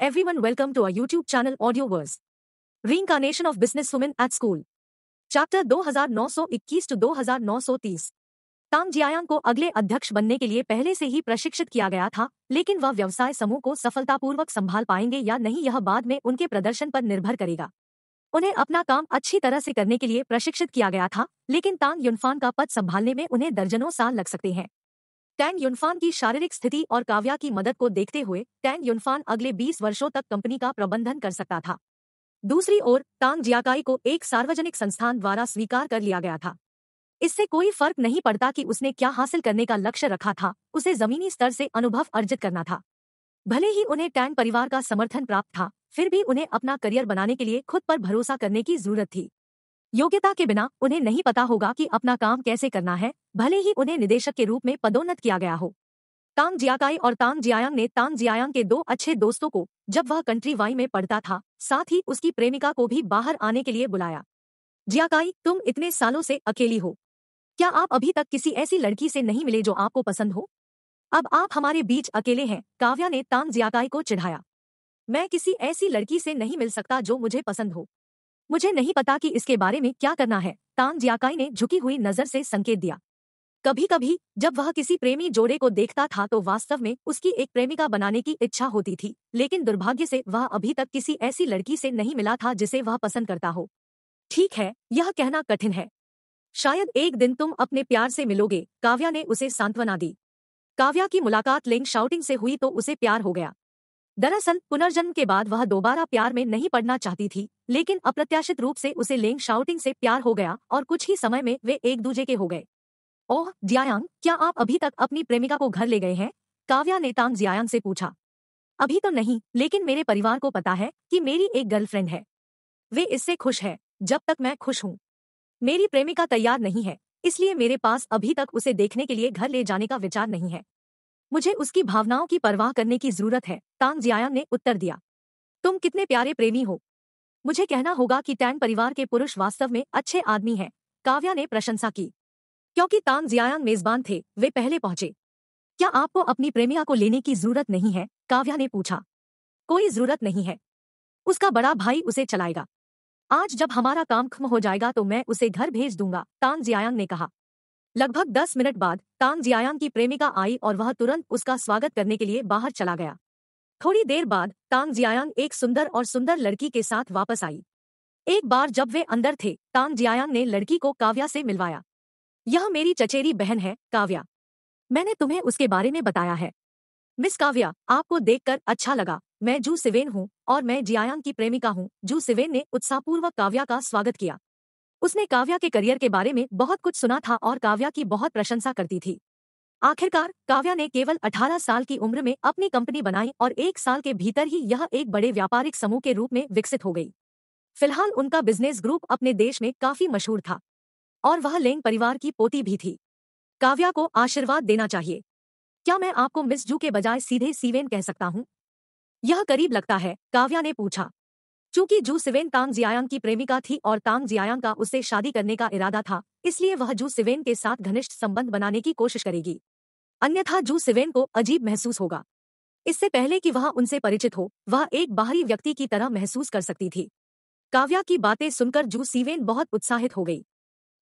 everyone, welcome to our YouTube channel Audio Verse. Reincarnation of Businesswomen at School. Chapter 2921 to 2930 Tang Jiayang को अगले अध्यक्ष बनने के लिए पहले से ही प्रशिक्षित किया गया था लेकिन वह व्यवसाय समूह को सफलतापूर्वक संभाल पाएंगे या नहीं यह बाद में उनके प्रदर्शन पर निर्भर करेगा उन्हें अपना काम अच्छी तरह से करने के लिए प्रशिक्षित किया गया था लेकिन तांग युनफान का पद संभालने में उन्हें दर्जनों साल लग सकते हैं टैंग युनफान की शारीरिक स्थिति और काव्या की मदद को देखते हुए टैंग युनफान अगले 20 वर्षों तक कंपनी का प्रबंधन कर सकता था दूसरी ओर तांग जियाकाई को एक सार्वजनिक संस्थान द्वारा स्वीकार कर लिया गया था इससे कोई फर्क नहीं पड़ता कि उसने क्या हासिल करने का लक्ष्य रखा था उसे जमीनी स्तर से अनुभव अर्जित करना था भले ही उन्हें टैंग परिवार का समर्थन प्राप्त था फिर भी उन्हें अपना करियर बनाने के लिए खुद पर भरोसा करने की जरूरत थी योग्यता के बिना उन्हें नहीं पता होगा कि अपना काम कैसे करना है भले ही उन्हें निदेशक के रूप में पदोन्नत किया गया हो तांग जियाकाई और तांग जियायांग ने तांग जियायांग के दो अच्छे दोस्तों को जब वह कंट्री वाई में पढ़ता था साथ ही उसकी प्रेमिका को भी बाहर आने के लिए बुलाया जियाकाई तुम इतने सालों से अकेली हो क्या आप अभी तक किसी ऐसी लड़की से नहीं मिले जो आपको पसंद हो अब आप हमारे बीच अकेले हैं काव्या ने तांग जियाकाई को चिढ़ाया मैं किसी ऐसी लड़की से नहीं मिल सकता जो मुझे पसंद हो मुझे नहीं पता कि इसके बारे में क्या करना है तांग जियाकाई ने झुकी हुई नजर से संकेत दिया कभी कभी जब वह किसी प्रेमी जोड़े को देखता था तो वास्तव में उसकी एक प्रेमिका बनाने की इच्छा होती थी लेकिन दुर्भाग्य से वह अभी तक किसी ऐसी लड़की से नहीं मिला था जिसे वह पसंद करता हो ठीक है यह कहना कठिन है शायद एक दिन तुम अपने प्यार से मिलोगे काव्या ने उसे सांत्वना दी काव्या की मुलाकात लिंग शाउटिंग से हुई तो उसे प्यार हो गया दरअसल पुनर्जन्म के बाद वह दोबारा प्यार में नहीं पड़ना चाहती थी लेकिन अप्रत्याशित रूप से उसे लेंग शाउटिंग से प्यार हो गया और कुछ ही समय में वे एक दूजे के हो गए ओह जियांग क्या आप अभी तक अपनी प्रेमिका को घर ले गए हैं काव्या ने तांग जियांग से पूछा अभी तो नहीं लेकिन मेरे परिवार को पता है कि मेरी एक गर्लफ्रेंड है वे इससे खुश है जब तक मैं खुश हूँ मेरी प्रेमिका तैयार नहीं है इसलिए मेरे पास अभी तक उसे देखने के लिए घर ले जाने का विचार नहीं है मुझे उसकी भावनाओं की परवाह करने की जरूरत है तांग जियाया ने उत्तर दिया तुम कितने प्यारे प्रेमी हो मुझे कहना होगा कि टैंग परिवार के पुरुष वास्तव में अच्छे आदमी हैं काव्या ने प्रशंसा की क्योंकि तांग जियांग मेजबान थे वे पहले पहुंचे क्या आपको अपनी प्रेमिया को लेने की जरूरत नहीं है काव्या ने पूछा कोई जरूरत नहीं है उसका बड़ा भाई उसे चलाएगा आज जब हमारा काम खत्म हो जाएगा तो मैं उसे घर भेज दूंगा तांग जियांग ने कहा लगभग दस मिनट बाद तांग जियायांग की प्रेमिका आई और वह तुरंत उसका स्वागत करने के लिए बाहर चला गया थोड़ी देर बाद तांग जियायांग एक सुंदर और सुंदर लड़की के साथ वापस आई एक बार जब वे अंदर थे तांग जियायांग ने लड़की को काव्या से मिलवाया यह मेरी चचेरी बहन है काव्या मैंने तुम्हें उसके बारे में बताया है मिस काव्या आपको देखकर अच्छा लगा मैं जू सिवेन हूँ और मैं जियायांग की प्रेमिका हूँ जू सिवेन ने उत्साहपूर्वक काव्या का स्वागत किया उसने काव्या के करियर के बारे में बहुत कुछ सुना था और काव्या की बहुत प्रशंसा करती थी आखिरकार काव्या ने केवल 18 साल की उम्र में अपनी कंपनी बनाई और एक साल के भीतर ही यह एक बड़े व्यापारिक समूह के रूप में विकसित हो गई फिलहाल उनका बिजनेस ग्रुप अपने देश में काफी मशहूर था और वह लेंग परिवार की पोती भी थी काव्या को आशीर्वाद देना चाहिए क्या मैं आपको मिस जू के बजाय सीधे सीवेन कह सकता हूँ यह करीब लगता है काव्या ने पूछा चूंकि जू सिवेन तांग जियांग की प्रेमिका थी और तांग जियांग का उससे शादी करने का इरादा था इसलिए वह जू सिवेन के साथ घनिष्ठ संबंध बनाने की कोशिश करेगी अन्यथा जू सिवेन को अजीब महसूस होगा इससे पहले कि वह उनसे परिचित हो वह एक बाहरी व्यक्ति की तरह महसूस कर सकती थी काव्या की बातें सुनकर जू सिवेन बहुत उत्साहित हो गई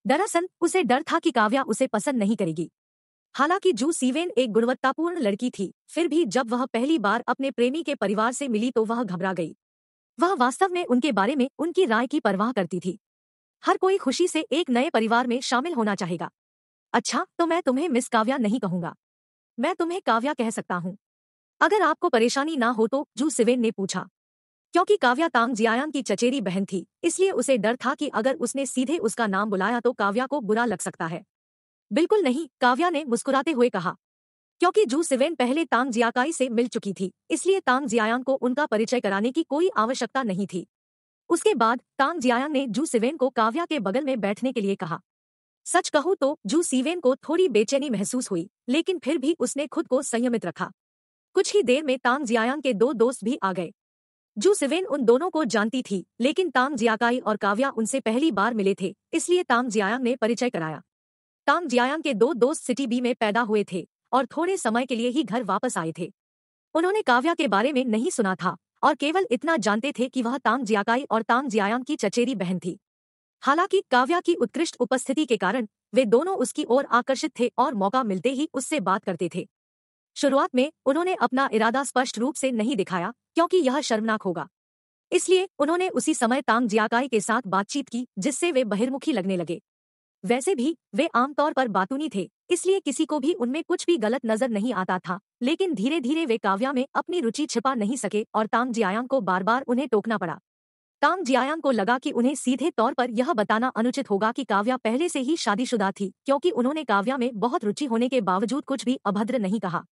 दरअसल उसे डर था कि काव्या उसे पसंद नहीं करेगी हालांकि जू सीवेन एक गुणवत्तापूर्ण लड़की थी फिर भी जब वह पहली बार अपने प्रेमी के परिवार से मिली तो वह घबरा गई वह वास्तव में उनके बारे में उनकी राय की परवाह करती थी हर कोई खुशी से एक नए परिवार में शामिल होना चाहेगा अच्छा तो मैं तुम्हें मिस काव्या नहीं कहूंगा मैं तुम्हें काव्या कह सकता हूँ अगर आपको परेशानी ना हो तो जू सिवेन ने पूछा क्योंकि काव्या तांग जियायांग की चचेरी बहन थी इसलिए उसे डर था कि अगर उसने सीधे उसका नाम बुलाया तो काव्या को बुरा लग सकता है बिल्कुल नहीं काव्या ने मुस्कुराते हुए कहा क्योंकि जू सिवेन पहले तांग जियाकाई से मिल चुकी थी इसलिए तांग जियायांग को उनका परिचय कराने की कोई आवश्यकता नहीं थी उसके बाद तांग जियायांग ने जू सिवेन को काव्या के बगल में बैठने के लिए कहा सच कहूं तो जू सीवेन को थोड़ी बेचैनी महसूस हुई लेकिन फिर भी उसने खुद को संयमित रखा कुछ ही देर में तांग जियायांग के दो दोस्त भी आ गए जू सिवेन उन दोनों को जानती थी लेकिन तांग जियाकाई और काव्या उनसे पहली बार मिले थे इसलिए तांग जियायांग ने परिचय कराया तांग जियायांग के दो दोस्त सिटी बी में पैदा हुए थे और थोड़े समय के लिए ही घर वापस आए थे उन्होंने काव्या के बारे में नहीं सुना था और केवल इतना जानते थे कि वह तांग जियाकाई और तांग जियायाम की चचेरी बहन थी हालांकि काव्या की उत्कृष्ट उपस्थिति के कारण वे दोनों उसकी ओर आकर्षित थे और मौका मिलते ही उससे बात करते थे शुरुआत में उन्होंने अपना इरादा स्पष्ट रूप से नहीं दिखाया क्योंकि यह शर्मनाक होगा इसलिए उन्होंने उसी समय तांग जियाकाई के साथ बातचीत की जिससे वे बहिर्मुखी लगने लगे वैसे भी वे आमतौर पर बातूनी थे इसलिए किसी को भी उनमें कुछ भी गलत नजर नहीं आता था लेकिन धीरे धीरे वे काव्या में अपनी रुचि छिपा नहीं सके और तांग जियायांग को बार बार उन्हें टोकना पड़ा तांग जियायांग को लगा कि उन्हें सीधे तौर पर यह बताना अनुचित होगा कि काव्या पहले से ही शादीशुदा थी क्योंकि उन्होंने काव्या में बहुत रुचि होने के बावजूद कुछ भी अभद्र नहीं कहा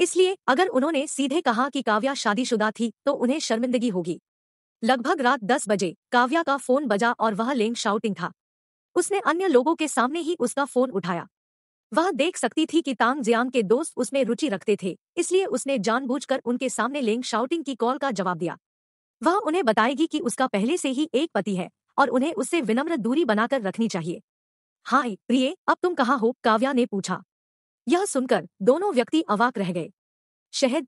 इसलिए अगर उन्होंने सीधे कहा कि काव्या शादीशुदा थी तो उन्हें शर्मिंदगी होगी लगभग रात दस बजे काव्या का फोन बजा और वह लेंग शाउटिंग था उसने अन्य लोगों के सामने ही उसका फोन उठाया वह देख सकती थी कि तांग जियांग के दोस्त उसमें रुचि रखते थे इसलिए उसने जानबूझकर उनके सामने लेंग शाउटिंग की कॉल का जवाब दिया वह उन्हें बताएगी कि उसका पहले से ही एक पति है और उन्हें उससे विनम्र दूरी बनाकर रखनी चाहिए हाय प्रिय अब तुम कहाँ हो काव्या ने पूछा यह सुनकर दोनों व्यक्ति अवाक रह गए शहद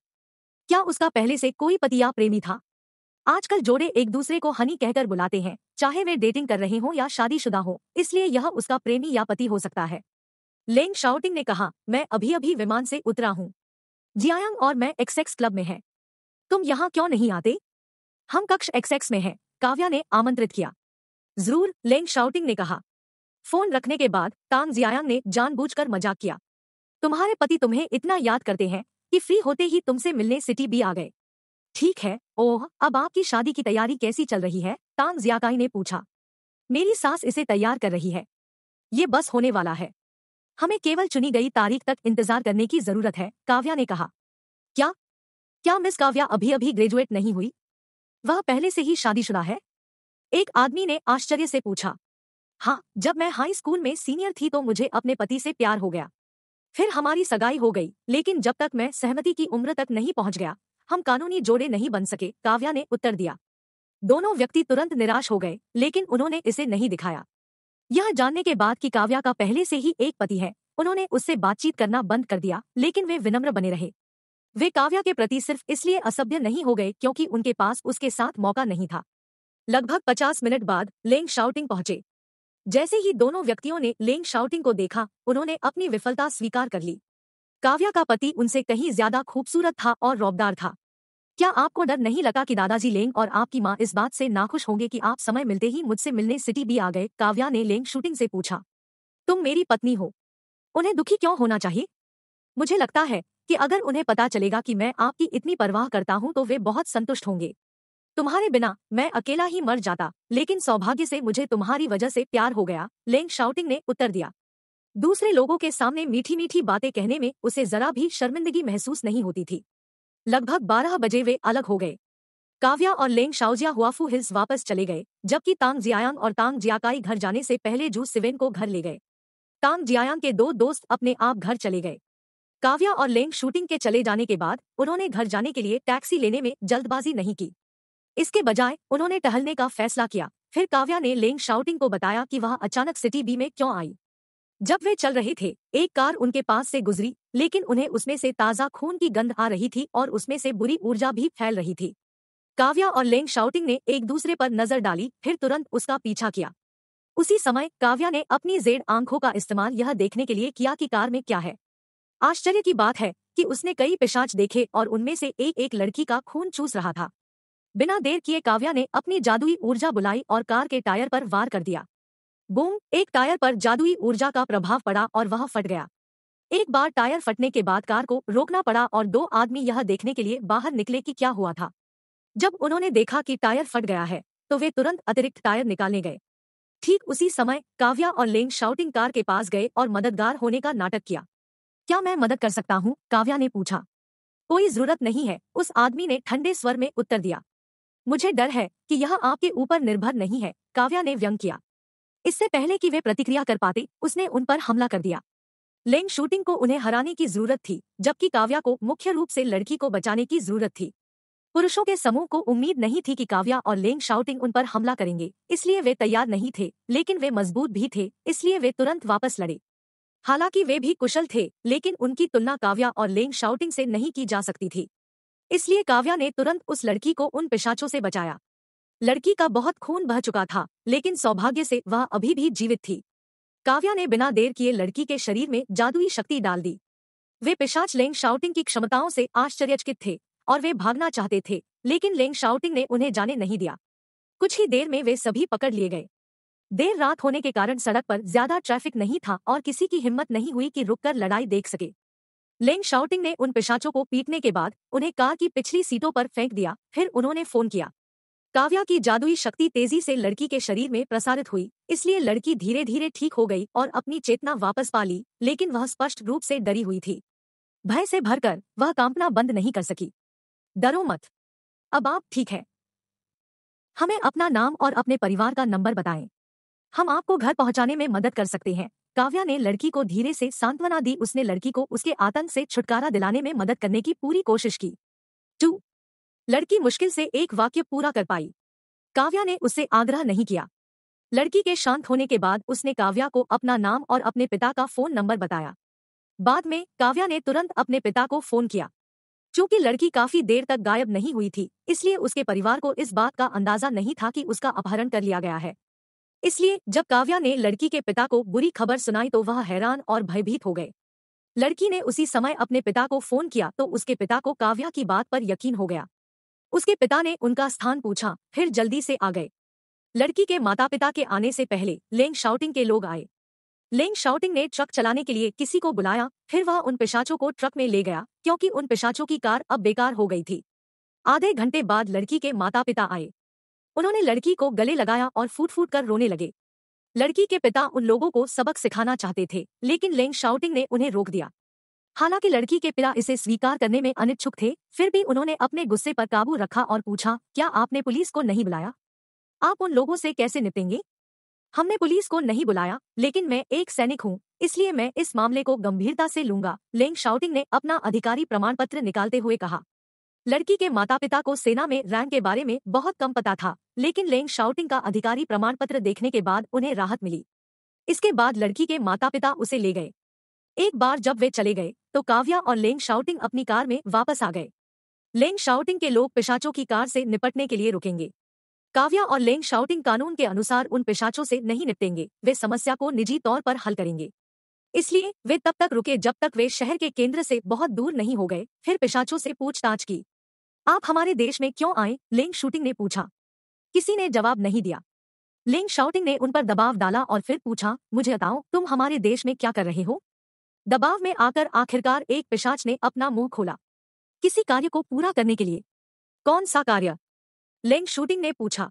क्या उसका पहले से कोई पति या प्रेमी था आजकल जोड़े एक दूसरे को हनी कहकर बुलाते हैं चाहे वे डेटिंग कर रहे हों या शादीशुदा हो इसलिए यह उसका प्रेमी या पति हो सकता है लेंग शाउटिंग ने कहा मैं अभी अभी विमान से उतरा हूँ जियांग और मैं एक्सेक्स क्लब में है तुम यहाँ क्यों नहीं आते हम कक्ष एक्सेक्स में हैं काव्या ने आमंत्रित किया जरूर लेंग शाउटिंग ने कहा फोन रखने के बाद तांग जियांग ने जानबूझकर मजाक किया तुम्हारे पति तुम्हें इतना याद करते हैं कि फ्री होते ही तुमसे मिलने सिटी भी आ गए ठीक है ओह अब आपकी शादी की तैयारी कैसी चल रही है तांग जियाकाई ने पूछा मेरी सास इसे तैयार कर रही है ये बस होने वाला है हमें केवल चुनी गई तारीख तक इंतजार करने की जरूरत है काव्या ने कहा क्या क्या मिस काव्या अभी अभी ग्रेजुएट नहीं हुई वह पहले से ही शादीशुदा है एक आदमी ने आश्चर्य से पूछा हाँ जब मैं हाई स्कूल में सीनियर थी तो मुझे अपने पति से प्यार हो गया फिर हमारी सगाई हो गई लेकिन जब तक मैं सहमति की उम्र तक नहीं पहुंच गया हम कानूनी जोड़े नहीं बन सके काव्या ने उत्तर दिया दोनों व्यक्ति तुरंत निराश हो गए लेकिन उन्होंने इसे नहीं दिखाया यह जानने के बाद कि काव्या का पहले से ही एक पति है उन्होंने उससे बातचीत करना बंद कर दिया लेकिन वे विनम्र बने रहे वे काव्या के प्रति सिर्फ इसलिए असभ्य नहीं हो गए क्योंकि उनके पास उसके साथ मौका नहीं था लगभग पचास मिनट बाद लेंग शाउटिंग पहुंचे जैसे ही दोनों व्यक्तियों ने लेंग शाउटिंग को देखा उन्होंने अपनी विफलता स्वीकार कर ली काव्या का पति उनसे कहीं ज्यादा खूबसूरत था और रौबदार था क्या आपको डर नहीं लगा कि दादाजी लेंग और आपकी माँ इस बात से नाखुश होंगे कि आप समय मिलते ही मुझसे मिलने सिटी भी आ गए काव्या ने लेंग शूटिंग से पूछा तुम मेरी पत्नी हो उन्हें दुखी क्यों होना चाहिए मुझे लगता है कि अगर उन्हें पता चलेगा कि मैं आपकी इतनी परवाह करता हूँ तो वे बहुत संतुष्ट होंगे तुम्हारे बिना मैं अकेला ही मर जाता लेकिन सौभाग्य से मुझे तुम्हारी वजह से प्यार हो गया लेंग शाउटिंग ने उत्तर दिया दूसरे लोगों के सामने मीठी मीठी बातें कहने में उसे जरा भी शर्मिंदगी महसूस नहीं होती थी लगभग बारह बजे वे अलग हो गए काव्या और लेंग शाओजिया हुआफू हिल्स वापस चले गए जबकि तांग जियायांग और तांग जियाकाई घर जाने से पहले जू सिवेन को घर ले गए तांग जियायांग के दो दोस्त अपने आप घर चले गए काव्या और लेंग शूटिंग के चले जाने के बाद उन्होंने घर जाने के लिए टैक्सी लेने में जल्दबाजी नहीं की इसके बजाय उन्होंने टहलने का फैसला किया फिर काव्या ने लेंग शाउटिंग को बताया कि वह अचानक सिटी बी में क्यों आई जब वे चल रहे थे एक कार उनके पास से गुजरी लेकिन उन्हें उसमें से ताज़ा खून की गंध आ रही थी और उसमें से बुरी ऊर्जा भी फैल रही थी काव्या और लेंग शाउटिंग ने एक दूसरे पर नजर डाली फिर तुरंत उसका पीछा किया उसी समय काव्या ने अपनी जेड आंखों का इस्तेमाल यह देखने के लिए किया कि कार में क्या है आश्चर्य की बात है कि उसने कई पिशाच देखे और उनमें से एक एक लड़की का खून चूस रहा था बिना देर किए काव्या ने अपनी जादुई ऊर्जा बुलाई और कार के टायर पर वार कर दिया बूम एक टायर पर जादुई ऊर्जा का प्रभाव पड़ा और वह फट गया एक बार टायर फटने के बाद कार को रोकना पड़ा और दो आदमी यह देखने के लिए बाहर निकले कि क्या हुआ था जब उन्होंने देखा कि टायर फट गया है तो वे तुरंत अतिरिक्त टायर निकालने गए ठीक उसी समय काव्या और लेंग शाउटिंग कार के पास गए और मददगार होने का नाटक किया क्या मैं मदद कर सकता हूँ काव्या ने पूछा कोई जरूरत नहीं है उस आदमी ने ठंडे स्वर में उत्तर दिया मुझे डर है कि यह आपके ऊपर निर्भर नहीं है काव्या ने व्यंग किया इससे पहले कि वे प्रतिक्रिया कर पाते उसने उन पर हमला कर दिया लेंग शूटिंग को उन्हें हराने की जरूरत थी जबकि काव्या को मुख्य रूप से लड़की को बचाने की जरूरत थी पुरुषों के समूह को उम्मीद नहीं थी कि काव्या और लेंग शाउटिंग उन पर हमला करेंगे इसलिए वे तैयार नहीं थे लेकिन वे मजबूत भी थे इसलिए वे तुरंत वापस लड़े हालांकि वे भी कुशल थे लेकिन उनकी तुलना काव्या और लेंग शाउटिंग से नहीं की जा सकती थी इसलिए काव्या ने तुरंत उस लड़की को उन पिशाचों से बचाया लड़की का बहुत खून बह चुका था लेकिन सौभाग्य से वह अभी भी जीवित थी काव्या ने बिना देर किए लड़की के शरीर में जादुई शक्ति डाल दी वे पिशाच लेंग शाउटिंग की क्षमताओं से आश्चर्यचकित थे और वे भागना चाहते थे लेकिन लेंग शाउटिंग ने उन्हें जाने नहीं दिया कुछ ही देर में वे सभी पकड़ लिए गए देर रात होने के कारण सड़क पर ज्यादा ट्रैफिक नहीं था और किसी की हिम्मत नहीं हुई कि रुककर लड़ाई देख सके लेंग शाउटिंग ने उन पिशाचों को पीटने के बाद उन्हें कार की पिछली सीटों पर फेंक दिया फिर उन्होंने फोन किया काव्या की जादुई शक्ति तेजी से लड़की के शरीर में प्रसारित हुई इसलिए लड़की धीरे धीरे ठीक हो गई और अपनी चेतना वापस पा ली लेकिन वह स्पष्ट रूप से डरी हुई थी भय से भरकर वह कांपना बंद नहीं कर सकी डरो मत अब आप ठीक है हमें अपना नाम और अपने परिवार का नंबर बताएं हम आपको घर पहुंचाने में मदद कर सकते हैं काव्या ने लड़की को धीरे से सांत्वना दी उसने लड़की को उसके आतंक से छुटकारा दिलाने में मदद करने की पूरी कोशिश की टू लड़की मुश्किल से एक वाक्य पूरा कर पाई काव्या ने उससे आग्रह नहीं किया लड़की के शांत होने के बाद उसने काव्या को अपना नाम और अपने पिता का फोन नंबर बताया बाद में काव्या ने तुरंत अपने पिता को फोन किया चूंकि लड़की काफी देर तक गायब नहीं हुई थी इसलिए उसके परिवार को इस बात का अंदाजा नहीं था कि उसका अपहरण कर लिया गया है इसलिए जब काव्या ने लड़की के पिता को बुरी खबर सुनाई तो वह हैरान और भयभीत हो गए लड़की ने उसी समय अपने पिता को फोन किया तो उसके पिता को काव्या की बात पर यकीन हो गया उसके पिता ने उनका स्थान पूछा फिर जल्दी से आ गए लड़की के माता पिता के आने से पहले लेंग शाउटिंग के लोग आए लेंग शाउटिंग ने ट्रक चलाने के लिए किसी को बुलाया फिर वह उन पिशाचों को ट्रक में ले गया क्योंकि उन पिशाचों की कार अब बेकार हो गई थी आधे घंटे बाद लड़की के माता पिता आए उन्होंने लड़की को गले लगाया और फूट फूट कर रोने लगे लड़की के पिता उन लोगों को सबक सिखाना चाहते थे लेकिन लेंग शाउटिंग ने उन्हें रोक दिया हालांकि लड़की के पिता इसे स्वीकार करने में अनिच्छुक थे फिर भी उन्होंने अपने गुस्से पर काबू रखा और पूछा क्या आपने पुलिस को नहीं बुलाया आप उन लोगों से कैसे निपटेंगे हमने पुलिस को नहीं बुलाया लेकिन मैं एक सैनिक हूँ इसलिए मैं इस मामले को गंभीरता से लूंगा लेंग शाउटिंग ने अपना अधिकारी प्रमाण पत्र निकालते हुए कहा लड़की के माता पिता को सेना में रैंक के बारे में बहुत कम पता था लेकिन लेंग शाउटिंग का अधिकारी प्रमाण पत्र देखने के बाद उन्हें राहत मिली इसके बाद लड़की के माता पिता उसे ले गए एक बार जब वे चले गए तो काव्या और लेंग शाउटिंग अपनी कार में वापस आ गए लेंग शाउटिंग के लोग पिशाचों की कार से निपटने के लिए रुकेंगे काव्या और लेंग शाउटिंग कानून के अनुसार उन पिशाचों से नहीं निपटेंगे वे समस्या को निजी तौर पर हल करेंगे इसलिए वे तब तक रुके जब तक वे शहर के केंद्र से बहुत दूर नहीं हो गए फिर पिशाचों से पूछताछ की आप हमारे देश में क्यों आए लेंग शूटिंग ने पूछा किसी ने जवाब नहीं दिया लेंग शाउटिंग ने उन पर दबाव डाला और फिर पूछा मुझे बताओ तुम हमारे देश में क्या कर रहे हो दबाव में आकर आखिरकार एक पिशाच ने अपना मुंह खोला किसी कार्य को पूरा करने के लिए कौन सा कार्य लेंग शूटिंग ने पूछा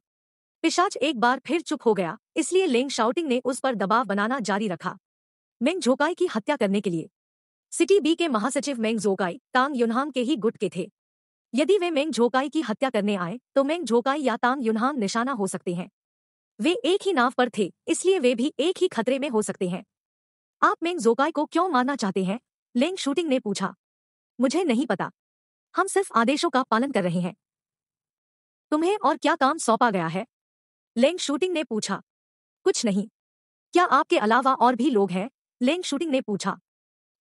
पिशाच एक बार फिर चुप हो गया इसलिए लेंग शाउटिंग ने उस पर दबाव बनाना जारी रखा मेंग झोकाई की हत्या करने के लिए सिटी बी के महासचिव मेंग झोकाई तांग युनहांग के ही गुट के थे यदि वे मेंग झोकाई की हत्या करने आए तो मेंग झोकाई या तांग युनहांग निशाना हो सकते हैं वे एक ही नाव पर थे इसलिए वे भी एक ही खतरे में हो सकते हैं आप मेंग जोकाई को क्यों मारना चाहते हैं लेंग शूटिंग ने पूछा मुझे नहीं पता हम सिर्फ आदेशों का पालन कर रहे हैं तुम्हें और क्या काम सौंपा गया है लेंग शूटिंग ने पूछा कुछ नहीं क्या आपके अलावा और भी लोग हैं लेंग शूटिंग ने पूछा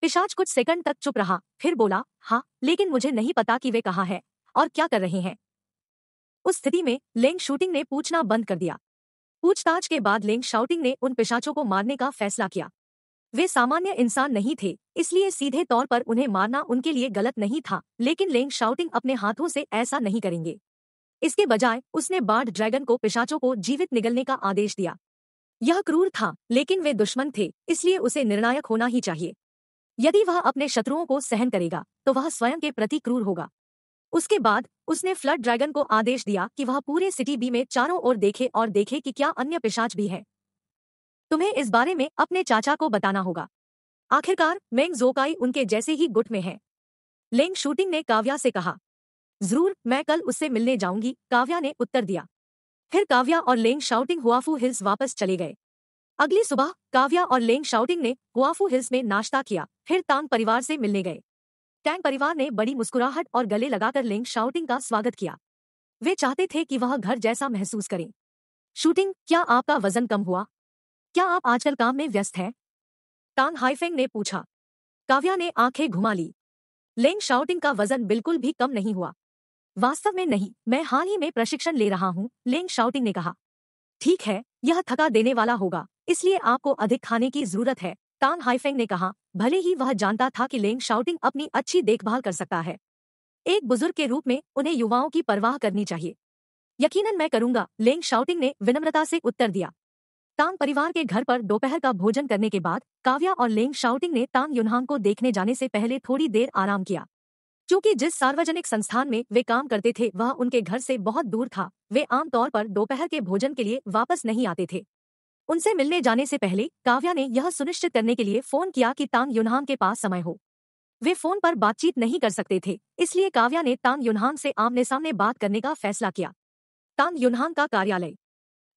पिशाच कुछ सेकंड तक चुप रहा फिर बोला हाँ लेकिन मुझे नहीं पता कि वे कहा है और क्या कर रहे हैं उस स्थिति में लेंग शूटिंग ने पूछना बंद कर दिया पूछताछ के बाद लेंग शाउटिंग ने उन पिशाचों को मारने का फैसला किया वे सामान्य इंसान नहीं थे इसलिए सीधे तौर पर उन्हें मारना उनके लिए गलत नहीं था लेकिन लेंग शाउटिंग अपने हाथों से ऐसा नहीं करेंगे इसके बजाय उसने बाढ़ ड्रैगन को पिशाचों को जीवित निगलने का आदेश दिया यह क्रूर था लेकिन वे दुश्मन थे इसलिए उसे निर्णायक होना ही चाहिए यदि वह अपने शत्रुओं को सहन करेगा तो वह स्वयं के प्रति क्रूर होगा उसके बाद उसने फ्लड ड्रैगन को आदेश दिया कि वह पूरे सिटी बी में चारों ओर देखे और देखे कि क्या अन्य पिशाच भी हैं तुम्हें इस बारे में अपने चाचा को बताना होगा आखिरकार मेंग जोकाई उनके जैसे ही गुट में है लेंग शूटिंग ने काव्या से कहा जरूर मैं कल उससे मिलने जाऊंगी काव्या ने उत्तर दिया फिर काव्या और लेंग शाउटिंग हुआफू हिल्स वापस चले गए अगली सुबह काव्या और लेंग शाउटिंग ने हुआफू हिल्स में नाश्ता किया फिर तांग परिवार से मिलने गए टैंग परिवार ने बड़ी मुस्कुराहट और गले लगाकर लेंग शाउटिंग का स्वागत किया वे चाहते थे कि वह घर जैसा महसूस करें शूटिंग क्या आपका वजन कम हुआ क्या आप आजकल काम में व्यस्त हैं टांग हाइफेंग ने पूछा काव्या ने आंखें घुमा ली लेंग शाउटिंग का वजन बिल्कुल भी कम नहीं हुआ वास्तव में नहीं मैं हाल ही में प्रशिक्षण ले रहा हूँ लेंग शाउटिंग ने कहा ठीक है यह थका देने वाला होगा इसलिए आपको अधिक खाने की जरूरत है टांग हाइफेंग ने कहा भले ही वह जानता था कि लेंग शाउटिंग अपनी अच्छी देखभाल कर सकता है एक बुजुर्ग के रूप में उन्हें युवाओं की परवाह करनी चाहिए यकीनन मैं करूंगा लेंग शाउटिंग ने विनम्रता से उत्तर दिया तांग परिवार के घर पर दोपहर का भोजन करने के बाद काव्या और लेंग शाउटिंग ने तांग युनहांग को देखने जाने से पहले थोड़ी देर आराम किया क्योंकि जिस सार्वजनिक संस्थान में वे काम करते थे वह उनके घर से बहुत दूर था वे आमतौर पर दोपहर के भोजन के लिए वापस नहीं आते थे उनसे मिलने जाने से पहले काव्या ने यह सुनिश्चित करने के लिए फोन किया कि तांग युनहांग के पास समय हो वे फोन पर बातचीत नहीं कर सकते थे इसलिए काव्या ने तांग युनहांग से आमने सामने बात करने का फैसला किया तांग युनहांग का कार्यालय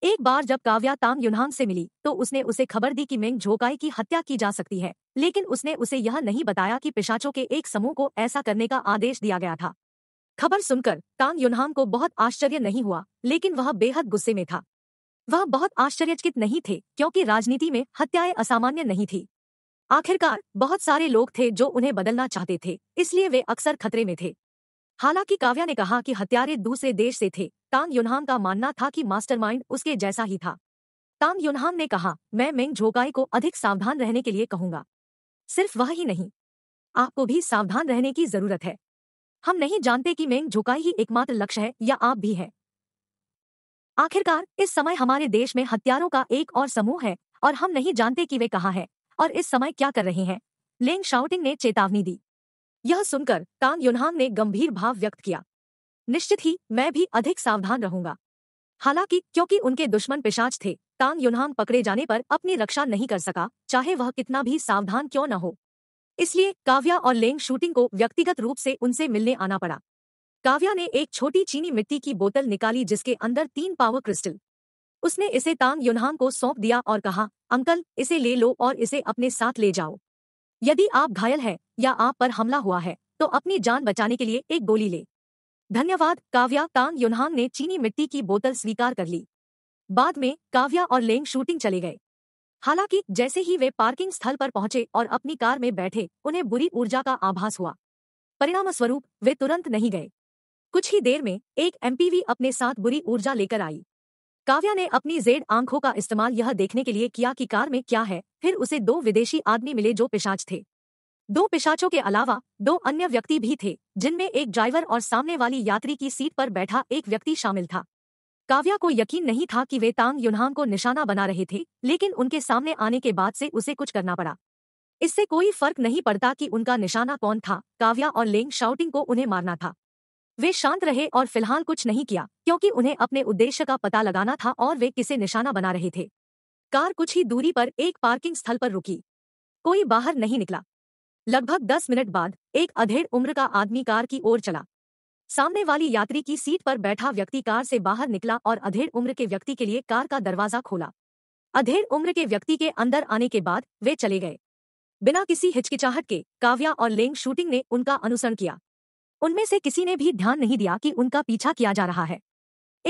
एक बार जब काव्या तांग युनहांग से मिली तो उसने उसे खबर दी कि मेंग झोकाई की हत्या की जा सकती है लेकिन उसने उसे यह नहीं बताया कि पिशाचों के एक समूह को ऐसा करने का आदेश दिया गया था खबर सुनकर तांग युनहांग को बहुत आश्चर्य नहीं हुआ लेकिन वह बेहद गुस्से में था वह बहुत आश्चर्यचकित नहीं थे क्योंकि राजनीति में हत्याएं असामान्य नहीं थी आखिरकार बहुत सारे लोग थे जो उन्हें बदलना चाहते थे इसलिए वे अक्सर खतरे में थे हालांकि काव्या ने कहा कि हत्यारे दूसरे देश से थे तांग युनहान का मानना था कि मास्टरमाइंड उसके जैसा ही था तांग युनहान ने कहा मैं मेंग झोकाई को अधिक सावधान रहने के लिए कहूंगा सिर्फ वह ही नहीं आपको भी सावधान रहने की जरूरत है हम नहीं जानते कि मेंग झोकाई ही एकमात्र लक्ष्य है या आप भी है आखिरकार इस समय हमारे देश में हत्यारों का एक और समूह है और हम नहीं जानते कि वे कहाँ हैं और इस समय क्या कर रहे हैं लेंग शाउटिंग ने चेतावनी दी यह सुनकर तांग युनहांग ने गंभीर भाव व्यक्त किया निश्चित ही मैं भी अधिक सावधान रहूंगा हालांकि क्योंकि उनके दुश्मन पिशाच थे तांग युनहांग पकड़े जाने पर अपनी रक्षा नहीं कर सका चाहे वह कितना भी सावधान क्यों न हो इसलिए काव्या और लेंग शूटिंग को व्यक्तिगत रूप से उनसे मिलने आना पड़ा काव्या ने एक छोटी चीनी मिट्टी की बोतल निकाली जिसके अंदर तीन पावर क्रिस्टल उसने इसे तांग युनहांग को सौंप दिया और कहा अंकल इसे ले लो और इसे अपने साथ ले जाओ यदि आप घायल हैं या आप पर हमला हुआ है तो अपनी जान बचाने के लिए एक गोली ले धन्यवाद काव्या तांग युनहांग ने चीनी मिट्टी की बोतल स्वीकार कर ली बाद में काव्या और लेंग शूटिंग चले गए हालांकि जैसे ही वे पार्किंग स्थल पर पहुंचे और अपनी कार में बैठे उन्हें बुरी ऊर्जा का आभास हुआ परिणाम स्वरूप वे तुरंत नहीं गए कुछ ही देर में एक एमपीवी अपने साथ बुरी ऊर्जा लेकर आई काव्या ने अपनी जेड आंखों का इस्तेमाल यह देखने के लिए किया कि कार में क्या है फिर उसे दो विदेशी आदमी मिले जो पिशाच थे दो पिशाचों के अलावा दो अन्य व्यक्ति भी थे जिनमें एक ड्राइवर और सामने वाली यात्री की सीट पर बैठा एक व्यक्ति शामिल था काव्या को यकीन नहीं था कि वे तांग युनहांग को निशाना बना रहे थे लेकिन उनके सामने आने के बाद से उसे कुछ करना पड़ा इससे कोई फर्क नहीं पड़ता कि उनका निशाना कौन था काव्या और लेंग शाउटिंग को उन्हें मारना था वे शांत रहे और फिलहाल कुछ नहीं किया क्योंकि उन्हें अपने उद्देश्य का पता लगाना था और वे किसे निशाना बना रहे थे कार कुछ ही दूरी पर एक पार्किंग स्थल पर रुकी कोई बाहर नहीं निकला लगभग दस मिनट बाद एक अधेड़ उम्र का आदमी कार की ओर चला सामने वाली यात्री की सीट पर बैठा व्यक्ति कार से बाहर निकला और अधेड़ उम्र के व्यक्ति के लिए कार का दरवाजा खोला अधेड़ उम्र के व्यक्ति के अंदर आने के बाद वे चले गए बिना किसी हिचकिचाहट के काव्या और लेंग शूटिंग ने उनका अनुसरण किया उनमें से किसी ने भी ध्यान नहीं दिया कि उनका पीछा किया जा रहा है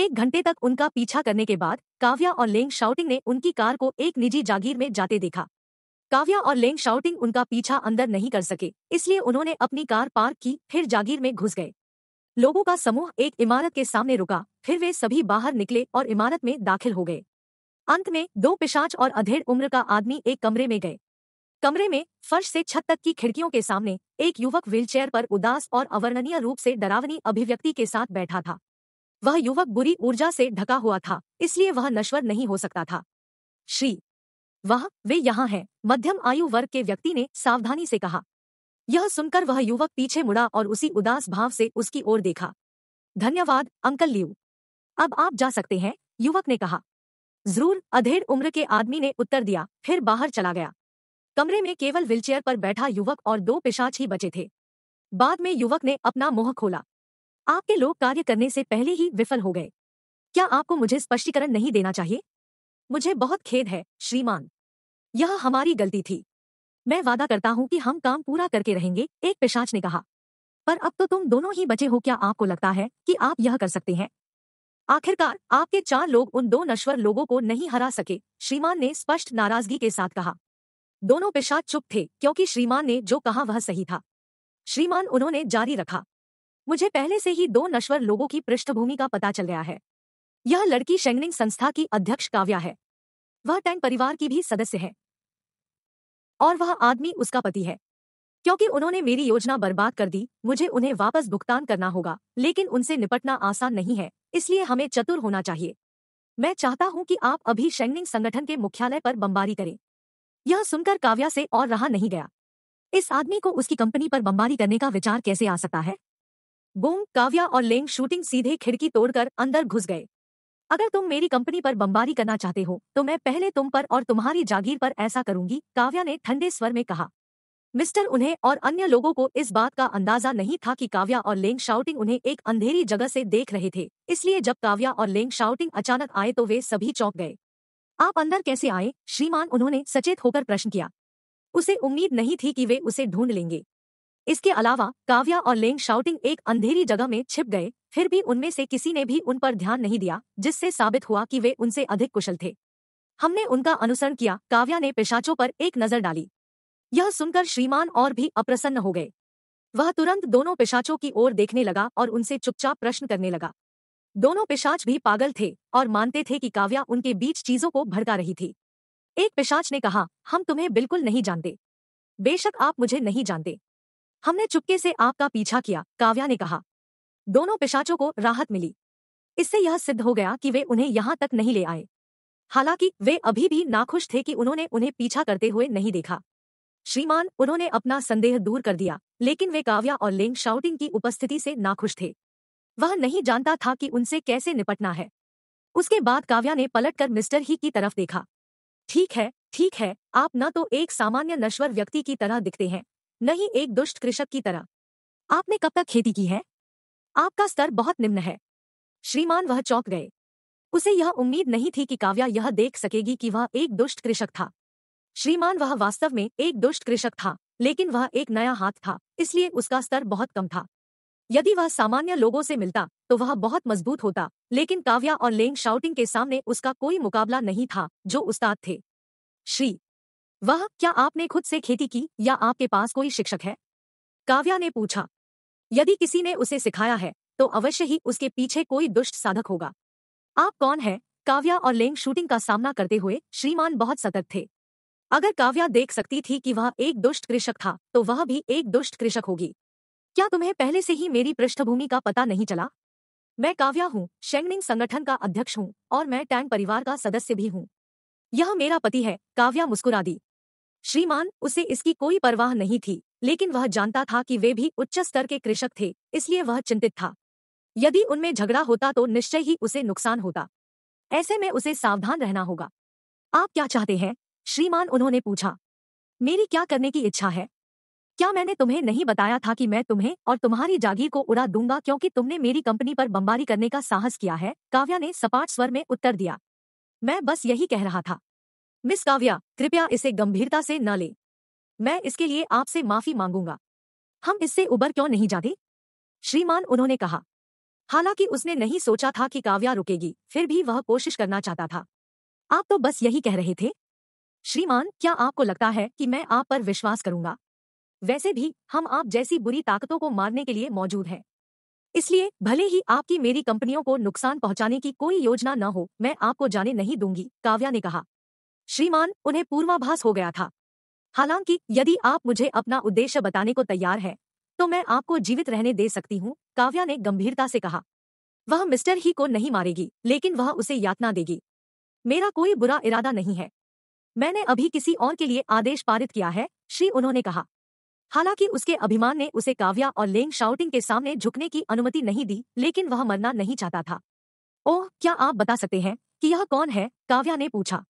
एक घंटे तक उनका पीछा करने के बाद काव्या और लेंग शाउटिंग ने उनकी कार को एक निजी जागीर में जाते देखा काव्या और लेंग शाउटिंग उनका पीछा अंदर नहीं कर सके इसलिए उन्होंने अपनी कार पार्क की फिर जागीर में घुस गए लोगों का समूह एक इमारत के सामने रुका फिर वे सभी बाहर निकले और इमारत में दाखिल हो गए अंत में दो पिशाच और अधेड़ उम्र का आदमी एक कमरे में गए कमरे में फर्श से छत तक की खिड़कियों के सामने एक युवक व्हीलचेयर पर उदास और अवर्णनीय रूप से डरावनी अभिव्यक्ति के साथ बैठा था वह युवक बुरी ऊर्जा से ढका हुआ था इसलिए वह नश्वर नहीं हो सकता था श्री वह वे यहाँ हैं मध्यम आयु वर्ग के व्यक्ति ने सावधानी से कहा यह सुनकर वह युवक पीछे मुड़ा और उसी उदास भाव से उसकी ओर देखा धन्यवाद अंकल लियू अब आप जा सकते हैं युवक ने कहा जरूर अधेड़ उम्र के आदमी ने उत्तर दिया फिर बाहर चला गया कमरे में केवल व्हीलचेयर पर बैठा युवक और दो पिशाच ही बचे थे बाद में युवक ने अपना मुंह खोला आपके लोग कार्य करने से पहले ही विफल हो गए क्या आपको मुझे स्पष्टीकरण नहीं देना चाहिए मुझे बहुत खेद है श्रीमान यह हमारी गलती थी मैं वादा करता हूं कि हम काम पूरा करके रहेंगे एक पिशाच ने कहा पर अब तो तुम दोनों ही बचे हो क्या आपको लगता है कि आप यह कर सकते हैं आखिरकार आपके चार लोग उन दो नश्वर लोगों को नहीं हरा सके श्रीमान ने स्पष्ट नाराजगी के साथ कहा दोनों पेशाद चुप थे क्योंकि श्रीमान ने जो कहा वह सही था श्रीमान उन्होंने जारी रखा मुझे पहले से ही दो नश्वर लोगों की पृष्ठभूमि का पता चल गया है यह लड़की शेंगनिंग संस्था की अध्यक्ष काव्या है वह टैंग परिवार की भी सदस्य है और वह आदमी उसका पति है क्योंकि उन्होंने मेरी योजना बर्बाद कर दी मुझे उन्हें वापस भुगतान करना होगा लेकिन उनसे निपटना आसान नहीं है इसलिए हमें चतुर होना चाहिए मैं चाहता हूं कि आप अभी शेंगनिंग संगठन के मुख्यालय पर बमबारी करें यह सुनकर काव्या से और रहा नहीं गया इस आदमी को उसकी कंपनी पर बमबारी करने का विचार कैसे आ सकता है गोंग काव्या और लेंग शूटिंग सीधे खिड़की तोड़कर अंदर घुस गए अगर तुम मेरी कंपनी पर बमबारी करना चाहते हो तो मैं पहले तुम पर और तुम्हारी जागीर पर ऐसा करूंगी काव्या ने ठंडे स्वर में कहा मिस्टर उन्हें और अन्य लोगों को इस बात का अंदाजा नहीं था कि काव्या और लेंग शाउटिंग उन्हें एक अंधेरी जगह से देख रहे थे इसलिए जब काव्या और लेंग शाउटिंग अचानक आए तो वे सभी चौंक गए आप अंदर कैसे आए श्रीमान उन्होंने सचेत होकर प्रश्न किया उसे उम्मीद नहीं थी कि वे उसे ढूंढ लेंगे इसके अलावा काव्या और लेंग शाउटिंग एक अंधेरी जगह में छिप गए फिर भी उनमें से किसी ने भी उन पर ध्यान नहीं दिया जिससे साबित हुआ कि वे उनसे अधिक कुशल थे हमने उनका अनुसरण किया काव्या ने पेशाचों पर एक नजर डाली यह सुनकर श्रीमान और भी अप्रसन्न हो गए वह तुरंत दोनों पेशाचों की ओर देखने लगा और उनसे चुपचाप प्रश्न करने लगा दोनों पिशाच भी पागल थे और मानते थे कि काव्या उनके बीच चीजों को भड़का रही थी एक पिशाच ने कहा हम तुम्हें बिल्कुल नहीं जानते बेशक आप मुझे नहीं जानते हमने चुपके से आपका पीछा किया काव्या ने कहा दोनों पिशाचों को राहत मिली इससे यह सिद्ध हो गया कि वे उन्हें यहां तक नहीं ले आए हालांकि वे अभी भी नाखुश थे कि उन्होंने उन्हें पीछा करते हुए नहीं देखा श्रीमान उन्होंने अपना संदेह दूर कर दिया लेकिन वे काव्या और लेंग शाउटिंग की उपस्थिति से नाखुश थे वह नहीं जानता था कि उनसे कैसे निपटना है उसके बाद काव्या ने पलटकर मिस्टर ही की तरफ देखा ठीक है ठीक है आप न तो एक सामान्य नश्वर व्यक्ति की तरह दिखते हैं न ही एक दुष्ट कृषक की तरह आपने कब तक खेती की है आपका स्तर बहुत निम्न है श्रीमान वह चौक गए उसे यह उम्मीद नहीं थी कि काव्या यह देख सकेगी कि वह एक दुष्ट कृषक था श्रीमान वह वास्तव में एक दुष्ट कृषक था लेकिन वह एक नया हाथ था इसलिए उसका स्तर बहुत कम था यदि वह सामान्य लोगों से मिलता तो वह बहुत मजबूत होता लेकिन काव्या और लेंग शाउटिंग के सामने उसका कोई मुकाबला नहीं था जो उस्ताद थे श्री वह क्या आपने खुद से खेती की या आपके पास कोई शिक्षक है काव्या ने पूछा यदि किसी ने उसे सिखाया है तो अवश्य ही उसके पीछे कोई दुष्ट साधक होगा आप कौन है काव्या और लेंग शूटिंग का सामना करते हुए श्रीमान बहुत सतर्क थे अगर काव्या देख सकती थी कि वह एक दुष्ट कृषक था तो वह भी एक दुष्ट कृषक होगी क्या तुम्हें पहले से ही मेरी पृष्ठभूमि का पता नहीं चला मैं काव्या हूँ शेंगनिंग संगठन का अध्यक्ष हूँ और मैं टैंग परिवार का सदस्य भी हूँ यह मेरा पति है काव्या मुस्कुरा दी श्रीमान उसे इसकी कोई परवाह नहीं थी लेकिन वह जानता था कि वे भी उच्च स्तर के कृषक थे इसलिए वह चिंतित था यदि उनमें झगड़ा होता तो निश्चय ही उसे नुकसान होता ऐसे में उसे सावधान रहना होगा आप क्या चाहते हैं श्रीमान उन्होंने पूछा मेरी क्या करने की इच्छा है क्या मैंने तुम्हें नहीं बताया था कि मैं तुम्हें और तुम्हारी जागीर को उड़ा दूंगा क्योंकि तुमने मेरी कंपनी पर बमबारी करने का साहस किया है काव्या ने सपाट स्वर में उत्तर दिया मैं बस यही कह रहा था मिस काव्या कृपया इसे गंभीरता से न ले मैं इसके लिए आपसे माफी मांगूंगा हम इससे उबर क्यों नहीं जाते श्रीमान उन्होंने कहा हालांकि उसने नहीं सोचा था कि काव्या रुकेगी फिर भी वह कोशिश करना चाहता था आप तो बस यही कह रहे थे श्रीमान क्या आपको लगता है कि मैं आप पर विश्वास करूंगा वैसे भी हम आप जैसी बुरी ताकतों को मारने के लिए मौजूद हैं इसलिए भले ही आपकी मेरी कंपनियों को नुकसान पहुंचाने की कोई योजना न हो मैं आपको जाने नहीं दूंगी काव्या ने कहा श्रीमान उन्हें पूर्वाभास हो गया था हालांकि यदि आप मुझे अपना उद्देश्य बताने को तैयार हैं तो मैं आपको जीवित रहने दे सकती हूँ काव्या ने गंभीरता से कहा वह मिस्टर ही को नहीं मारेगी लेकिन वह उसे यातना देगी मेरा कोई बुरा इरादा नहीं है मैंने अभी किसी और के लिए आदेश पारित किया है श्री उन्होंने कहा हालांकि उसके अभिमान ने उसे काव्या और लेंग शाउटिंग के सामने झुकने की अनुमति नहीं दी लेकिन वह मरना नहीं चाहता था ओह क्या आप बता सकते हैं कि यह कौन है काव्या ने पूछा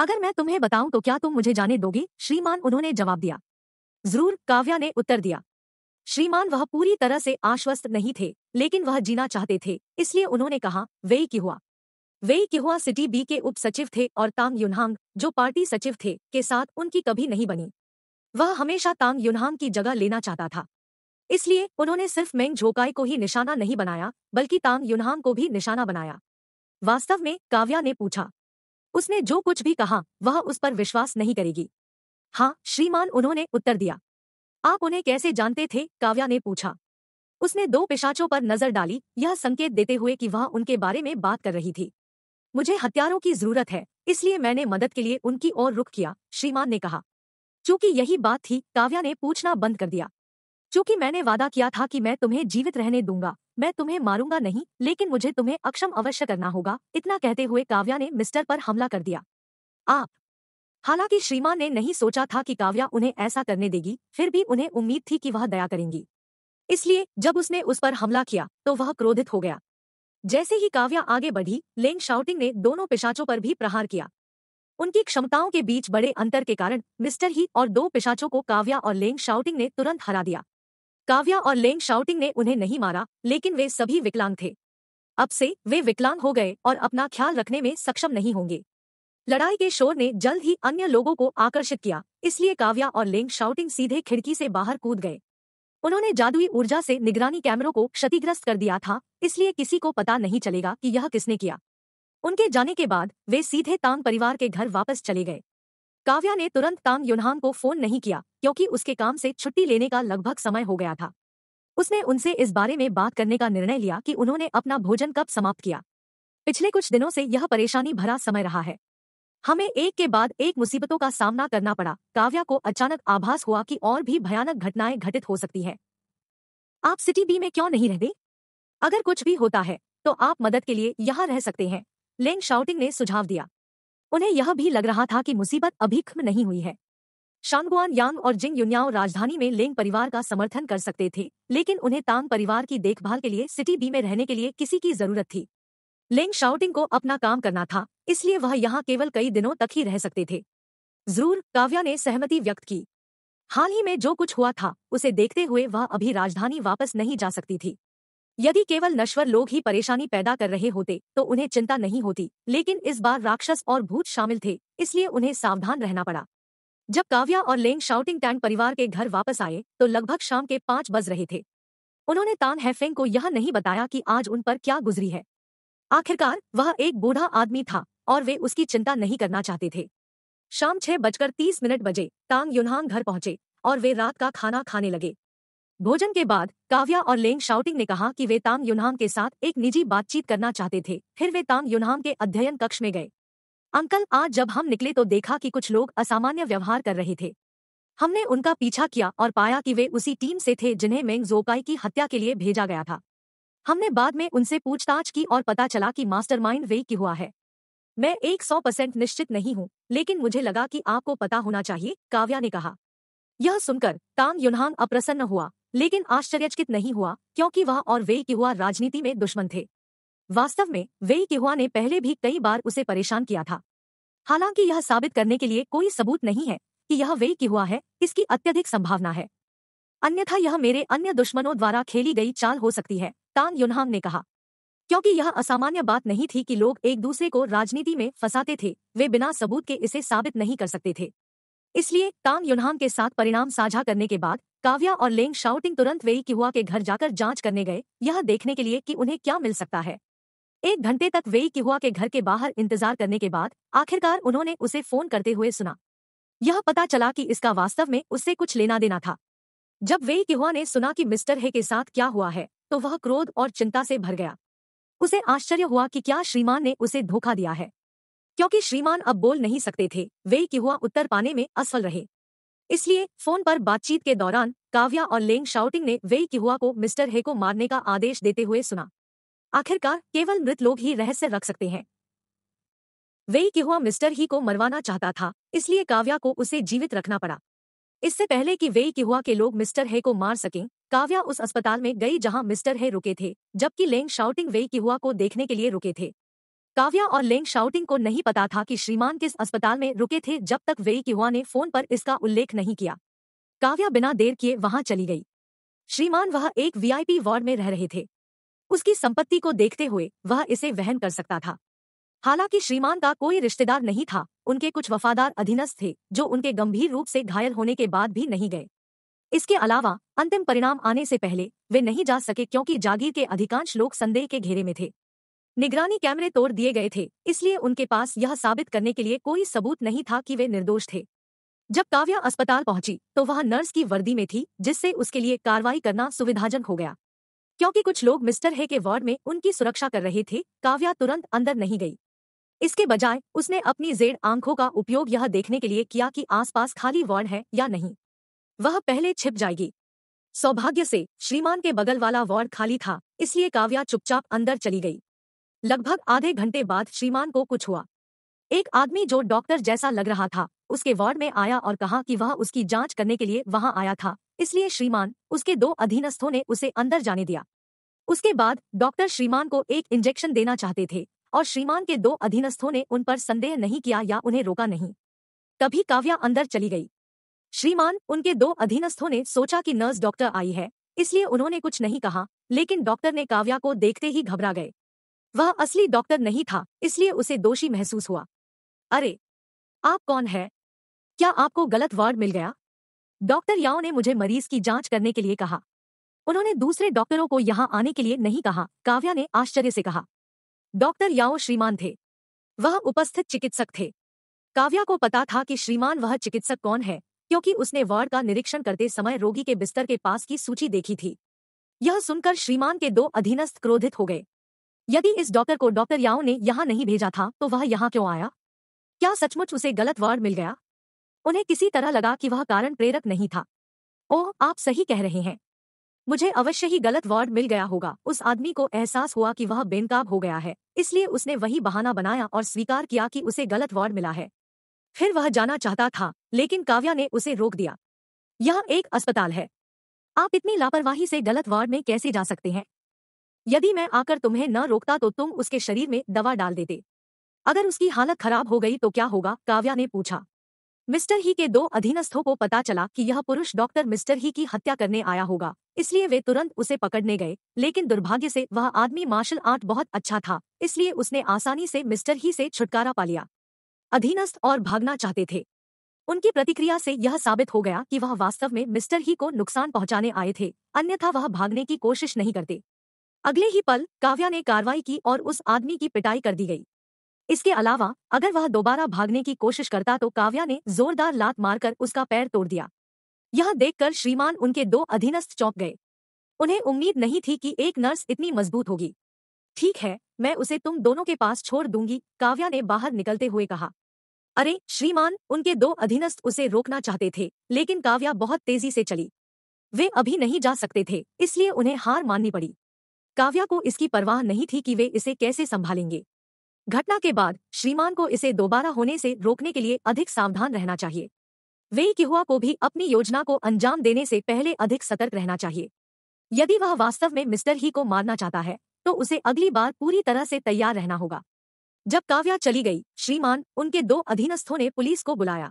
अगर मैं तुम्हें बताऊं तो क्या तुम मुझे जाने दोगे श्रीमान उन्होंने जवाब दिया जरूर काव्या ने उत्तर दिया श्रीमान वह पूरी तरह से आश्वस्त नहीं थे लेकिन वह जीना चाहते थे इसलिए उन्होंने कहा वे की हुआ वे किहुआ सिटी बी के उप सचिव थे और तांग युनहांग जो पार्टी सचिव थे के साथ उनकी कभी नहीं बनी वह हमेशा तांग युनहांग की जगह लेना चाहता था इसलिए उन्होंने सिर्फ मेंग झोकाई को ही निशाना नहीं बनाया बल्कि तांग युनहांग को भी निशाना बनाया वास्तव में काव्या ने पूछा उसने जो कुछ भी कहा वह उस पर विश्वास नहीं करेगी हाँ श्रीमान उन्होंने उत्तर दिया आप उन्हें कैसे जानते थे काव्या ने पूछा उसने दो पिशाचों पर नजर डाली यह संकेत देते हुए कि वह उनके बारे में बात कर रही थी मुझे हथियारों की जरूरत है इसलिए मैंने मदद के लिए उनकी ओर रुख किया श्रीमान ने कहा चूंकि यही बात थी काव्या ने पूछना बंद कर दिया चूंकि मैंने वादा किया था कि मैं तुम्हें जीवित रहने दूंगा मैं तुम्हें मारूंगा नहीं लेकिन मुझे तुम्हें अक्षम अवश्य करना होगा इतना कहते हुए काव्या ने मिस्टर पर हमला कर दिया आप हालांकि श्रीमान ने नहीं सोचा था कि काव्या उन्हें ऐसा करने देगी फिर भी उन्हें उम्मीद थी कि वह दया करेंगी इसलिए जब उसने उस पर हमला किया तो वह क्रोधित हो गया जैसे ही काव्या आगे बढ़ी लेंग शाउटिंग ने दोनों पिशाचों पर भी प्रहार किया उनकी क्षमताओं के बीच बड़े अंतर के कारण मिस्टर ही और दो पिशाचों को काव्या और लेंग शाउटिंग ने तुरंत हरा दिया काव्या और लेंग शाउटिंग ने उन्हें नहीं मारा लेकिन वे सभी विकलांग थे अब से वे विकलांग हो गए और अपना ख्याल रखने में सक्षम नहीं होंगे लड़ाई के शोर ने जल्द ही अन्य लोगों को आकर्षित किया इसलिए काव्या और लेंग शाउटिंग सीधे खिड़की से बाहर कूद गए उन्होंने जादुई ऊर्जा से निगरानी कैमरों को क्षतिग्रस्त कर दिया था इसलिए किसी को पता नहीं चलेगा कि यह किसने किया उनके जाने के बाद वे सीधे तांग परिवार के घर वापस चले गए काव्या ने तुरंत तांग युनहान को फोन नहीं किया क्योंकि उसके काम से छुट्टी लेने का लगभग समय हो गया था उसने उनसे इस बारे में बात करने का निर्णय लिया कि उन्होंने अपना भोजन कब समाप्त किया पिछले कुछ दिनों से यह परेशानी भरा समय रहा है हमें एक के बाद एक मुसीबतों का सामना करना पड़ा काव्या को अचानक आभास हुआ कि और भी भयानक घटनाएं घटित हो सकती है आप सिटी बी में क्यों नहीं रहते अगर कुछ भी होता है तो आप मदद के लिए यहाँ रह सकते हैं लेंग शाउटिंग ने सुझाव दिया उन्हें यह भी लग रहा था कि मुसीबत अभी खत्म नहीं हुई है शानगुआन यांग और जिंग युनियाओ राजधानी में लेंग परिवार का समर्थन कर सकते थे लेकिन उन्हें तांग परिवार की देखभाल के लिए सिटी बी में रहने के लिए किसी की जरूरत थी लेंग शाउटिंग को अपना काम करना था इसलिए वह यहाँ केवल कई दिनों तक ही रह सकते थे जरूर काव्या ने सहमति व्यक्त की हाल ही में जो कुछ हुआ था उसे देखते हुए वह अभी राजधानी वापस नहीं जा सकती थी यदि केवल नश्वर लोग ही परेशानी पैदा कर रहे होते तो उन्हें चिंता नहीं होती लेकिन इस बार राक्षस और भूत शामिल थे इसलिए उन्हें सावधान रहना पड़ा जब काव्या और लेंग शाउटिंग टैंक परिवार के घर वापस आए तो लगभग शाम के पांच बज रहे थे उन्होंने तान हैफेंग को यह नहीं बताया कि आज उन पर क्या गुजरी है आखिरकार वह एक बूढ़ा आदमी था और वे उसकी चिंता नहीं करना चाहते थे शाम छह बजकर तीस मिनट बजे तांग युनहांग घर पहुंचे और वे रात का खाना खाने लगे भोजन के बाद काव्या और लेंग शाउटिंग ने कहा कि वे ताम युनहाम के साथ एक निजी बातचीत करना चाहते थे फिर वे ताम युनहाम के अध्ययन कक्ष में गए अंकल आज जब हम निकले तो देखा कि कुछ लोग असामान्य व्यवहार कर रहे थे हमने उनका पीछा किया और पाया कि वे उसी टीम से थे जिन्हें मेंग जोकाई की हत्या के लिए भेजा गया था हमने बाद में उनसे पूछताछ की और पता चला कि मास्टरमाइंड वे की हुआ है मैं एक सौ परसेंट निश्चित नहीं हूँ लेकिन मुझे लगा कि आपको पता होना चाहिए काव्या ने कहा यह सुनकर तांग युनहांग अप्रसन्न हुआ लेकिन आश्चर्यचकित नहीं हुआ क्योंकि वह और वे किहुआ राजनीति में दुश्मन थे वास्तव में वे किहुआ ने पहले भी कई बार उसे परेशान किया था हालांकि यह साबित करने के लिए कोई सबूत नहीं है कि यह वे किहुआ है इसकी अत्यधिक संभावना है अन्यथा यह मेरे अन्य दुश्मनों द्वारा खेली गई चाल हो सकती है तांग युनहाम ने कहा क्योंकि यह असामान्य बात नहीं थी कि लोग एक दूसरे को राजनीति में फंसाते थे वे बिना सबूत के इसे साबित नहीं कर सकते थे इसलिए कांग युनहान के साथ परिणाम साझा करने के बाद काव्या और लेंग शाउटिंग तुरंत वेई किहुआ के घर जाकर जांच करने गए यह देखने के लिए कि उन्हें क्या मिल सकता है एक घंटे तक वेई किहुआ के घर के बाहर इंतजार करने के बाद आखिरकार उन्होंने उसे फोन करते हुए सुना यह पता चला कि इसका वास्तव में उससे कुछ लेना देना था जब वेई किहुआ ने सुना कि मिस्टर हे के साथ क्या हुआ है तो वह क्रोध और चिंता से भर गया उसे आश्चर्य हुआ कि क्या श्रीमान ने उसे धोखा दिया है क्योंकि श्रीमान अब बोल नहीं सकते थे वे कि हुआ उत्तर पाने में असफल रहे इसलिए फोन पर बातचीत के दौरान काव्या और लेंग शाउटिंग ने वेई की हुआ को मिस्टर हे को मारने का आदेश देते हुए सुना आखिरकार केवल मृत लोग ही रहस्य रख सकते हैं वेई की हुआ मिस्टर ही को मरवाना चाहता था इसलिए काव्या को उसे जीवित रखना पड़ा इससे पहले कि वेई किहुआ हुआ के लोग मिस्टर हे को मार सकें काव्या उस अस्पताल में गई जहां मिस्टर हे रुके थे जबकि लेंग शाउटिंग वेई किहुआ हुआ को देखने के लिए रुके थे काव्या और लेंग शाउटिंग को नहीं पता था कि श्रीमान किस अस्पताल में रुके थे जब तक वेई किहुआ ने फोन पर इसका उल्लेख नहीं किया काव्या बिना देर किए वहां चली गई श्रीमान वह एक वीआईपी वार्ड में रह रहे थे उसकी संपत्ति को देखते हुए वह इसे वहन कर सकता था हालांकि श्रीमान का कोई रिश्तेदार नहीं था उनके कुछ वफादार अधीनस्थ थे जो उनके गंभीर रूप से घायल होने के बाद भी नहीं गए इसके अलावा अंतिम परिणाम आने से पहले वे नहीं जा सके क्योंकि जागीर के अधिकांश लोग संदेह के घेरे में थे निगरानी कैमरे तोड़ दिए गए थे इसलिए उनके पास यह साबित करने के लिए कोई सबूत नहीं था कि वे निर्दोष थे जब काव्या अस्पताल पहुंची तो वह नर्स की वर्दी में थी जिससे उसके लिए कार्रवाई करना सुविधाजनक हो गया क्योंकि कुछ लोग मिस्टर हे के वार्ड में उनकी सुरक्षा कर रहे थे काव्या तुरंत अंदर नहीं गई इसके बजाय उसने अपनी जेड आंखों का उपयोग यह देखने के लिए किया कि आसपास खाली वार्ड है या नहीं वह पहले छिप जाएगी सौभाग्य से श्रीमान के बगल वाला वार्ड खाली था इसलिए काव्या चुपचाप अंदर चली गई लगभग आधे घंटे बाद श्रीमान को कुछ हुआ एक आदमी जो डॉक्टर जैसा लग रहा था उसके वार्ड में आया और कहा कि वह उसकी जांच करने के लिए वहां आया था इसलिए श्रीमान उसके दो अधीनस्थों ने उसे अंदर जाने दिया उसके बाद डॉक्टर श्रीमान को एक इंजेक्शन देना चाहते थे और श्रीमान के दो अधीनस्थों ने उन पर संदेह नहीं किया या उन्हें रोका नहीं तभी काव्या अंदर चली गई श्रीमान उनके दो अधीनस्थों ने सोचा कि नर्स डॉक्टर आई है इसलिए उन्होंने कुछ नहीं कहा लेकिन डॉक्टर ने काव्या को देखते ही घबरा गए वह असली डॉक्टर नहीं था इसलिए उसे दोषी महसूस हुआ अरे आप कौन है क्या आपको गलत वार्ड मिल गया डॉक्टर याओ ने मुझे मरीज की जांच करने के लिए कहा उन्होंने दूसरे डॉक्टरों को यहाँ आने के लिए नहीं कहा काव्या ने आश्चर्य से कहा डॉक्टर याओ श्रीमान थे वह उपस्थित चिकित्सक थे काव्या को पता था कि श्रीमान वह चिकित्सक कौन है क्योंकि उसने वार्ड का निरीक्षण करते समय रोगी के बिस्तर के पास की सूची देखी थी यह सुनकर श्रीमान के दो अधीनस्थ क्रोधित हो गए यदि इस डॉक्टर को डॉक्टर याओ ने यहाँ नहीं भेजा था तो वह यहाँ क्यों आया क्या सचमुच उसे गलत वार्ड मिल गया उन्हें किसी तरह लगा कि वह कारण प्रेरक नहीं था ओह आप सही कह रहे हैं मुझे अवश्य ही गलत वार्ड मिल गया होगा उस आदमी को एहसास हुआ कि वह बेनकाब हो गया है इसलिए उसने वही बहाना बनाया और स्वीकार किया कि उसे गलत वार्ड मिला है फिर वह जाना चाहता था लेकिन काव्या ने उसे रोक दिया यह एक अस्पताल है आप इतनी लापरवाही से गलत वार्ड में कैसे जा सकते हैं यदि मैं आकर तुम्हें न रोकता तो तुम उसके शरीर में दवा डाल देते अगर उसकी हालत खराब हो गई तो क्या होगा काव्या ने पूछा मिस्टर ही के दो अधीनस्थों को पता चला कि यह पुरुष डॉक्टर मिस्टर ही की हत्या करने आया होगा इसलिए वे तुरंत उसे पकड़ने गए लेकिन दुर्भाग्य से वह आदमी मार्शल आर्ट बहुत अच्छा था इसलिए उसने आसानी से मिस्टर ही से छुटकारा पा लिया अधीनस्थ और भागना चाहते थे उनकी प्रतिक्रिया से यह साबित हो गया कि वह वास्तव में मिस्टर ही को नुकसान पहुंचाने आए थे अन्यथा वह भागने की कोशिश नहीं करते अगले ही पल काव्या ने कार्रवाई की और उस आदमी की पिटाई कर दी गई इसके अलावा अगर वह दोबारा भागने की कोशिश करता तो काव्या ने जोरदार लात मारकर उसका पैर तोड़ दिया यह देखकर श्रीमान उनके दो अधीनस्थ चौंक गए उन्हें उम्मीद नहीं थी कि एक नर्स इतनी मजबूत होगी ठीक है मैं उसे तुम दोनों के पास छोड़ दूंगी काव्या ने बाहर निकलते हुए कहा अरे श्रीमान उनके दो अधीनस्थ उसे रोकना चाहते थे लेकिन काव्या बहुत तेजी से चली वे अभी नहीं जा सकते थे इसलिए उन्हें हार माननी पड़ी काव्या को इसकी परवाह नहीं थी कि वे इसे कैसे संभालेंगे घटना के बाद श्रीमान को इसे दोबारा होने से रोकने के लिए अधिक सावधान रहना चाहिए वेई किहुआ को भी अपनी योजना को अंजाम देने से पहले अधिक सतर्क रहना चाहिए यदि वह वास्तव में मिस्टर ही को मारना चाहता है तो उसे अगली बार पूरी तरह से तैयार रहना होगा जब काव्या चली गई श्रीमान उनके दो अधीनस्थों ने पुलिस को बुलाया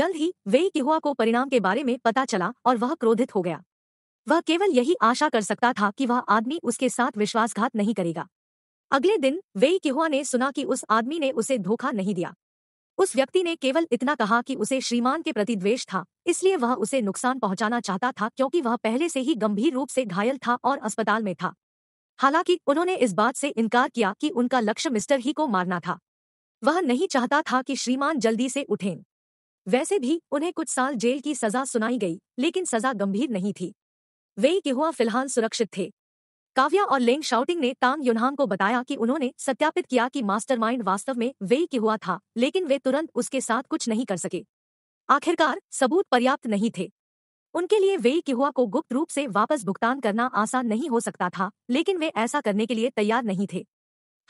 जल्द ही वेई किहुआ को परिणाम के बारे में पता चला और वह क्रोधित हो गया वह केवल यही आशा कर सकता था कि वह आदमी उसके साथ विश्वासघात नहीं करेगा अगले दिन वेई किहुआ ने सुना कि उस आदमी ने उसे धोखा नहीं दिया उस व्यक्ति ने केवल इतना कहा कि उसे श्रीमान के प्रति द्वेष था इसलिए वह उसे नुकसान पहुंचाना चाहता था क्योंकि वह पहले से ही गंभीर रूप से घायल था और अस्पताल में था हालांकि उन्होंने इस बात से इनकार किया कि उनका लक्ष्य मिस्टर ही को मारना था वह नहीं चाहता था कि श्रीमान जल्दी से उठें वैसे भी उन्हें कुछ साल जेल की सजा सुनाई गई लेकिन सजा गंभीर नहीं थी वे किहुआ फिलहाल सुरक्षित थे काव्या और लेंग शाउटिंग ने तांग युनहान को बताया कि उन्होंने सत्यापित किया कि मास्टरमाइंड वास्तव में वे किहुआ हुआ था लेकिन वे तुरंत उसके साथ कुछ नहीं कर सके आखिरकार सबूत पर्याप्त नहीं थे उनके लिए वे किहुआ हुआ को गुप्त रूप से वापस भुगतान करना आसान नहीं हो सकता था लेकिन वे ऐसा करने के लिए तैयार नहीं थे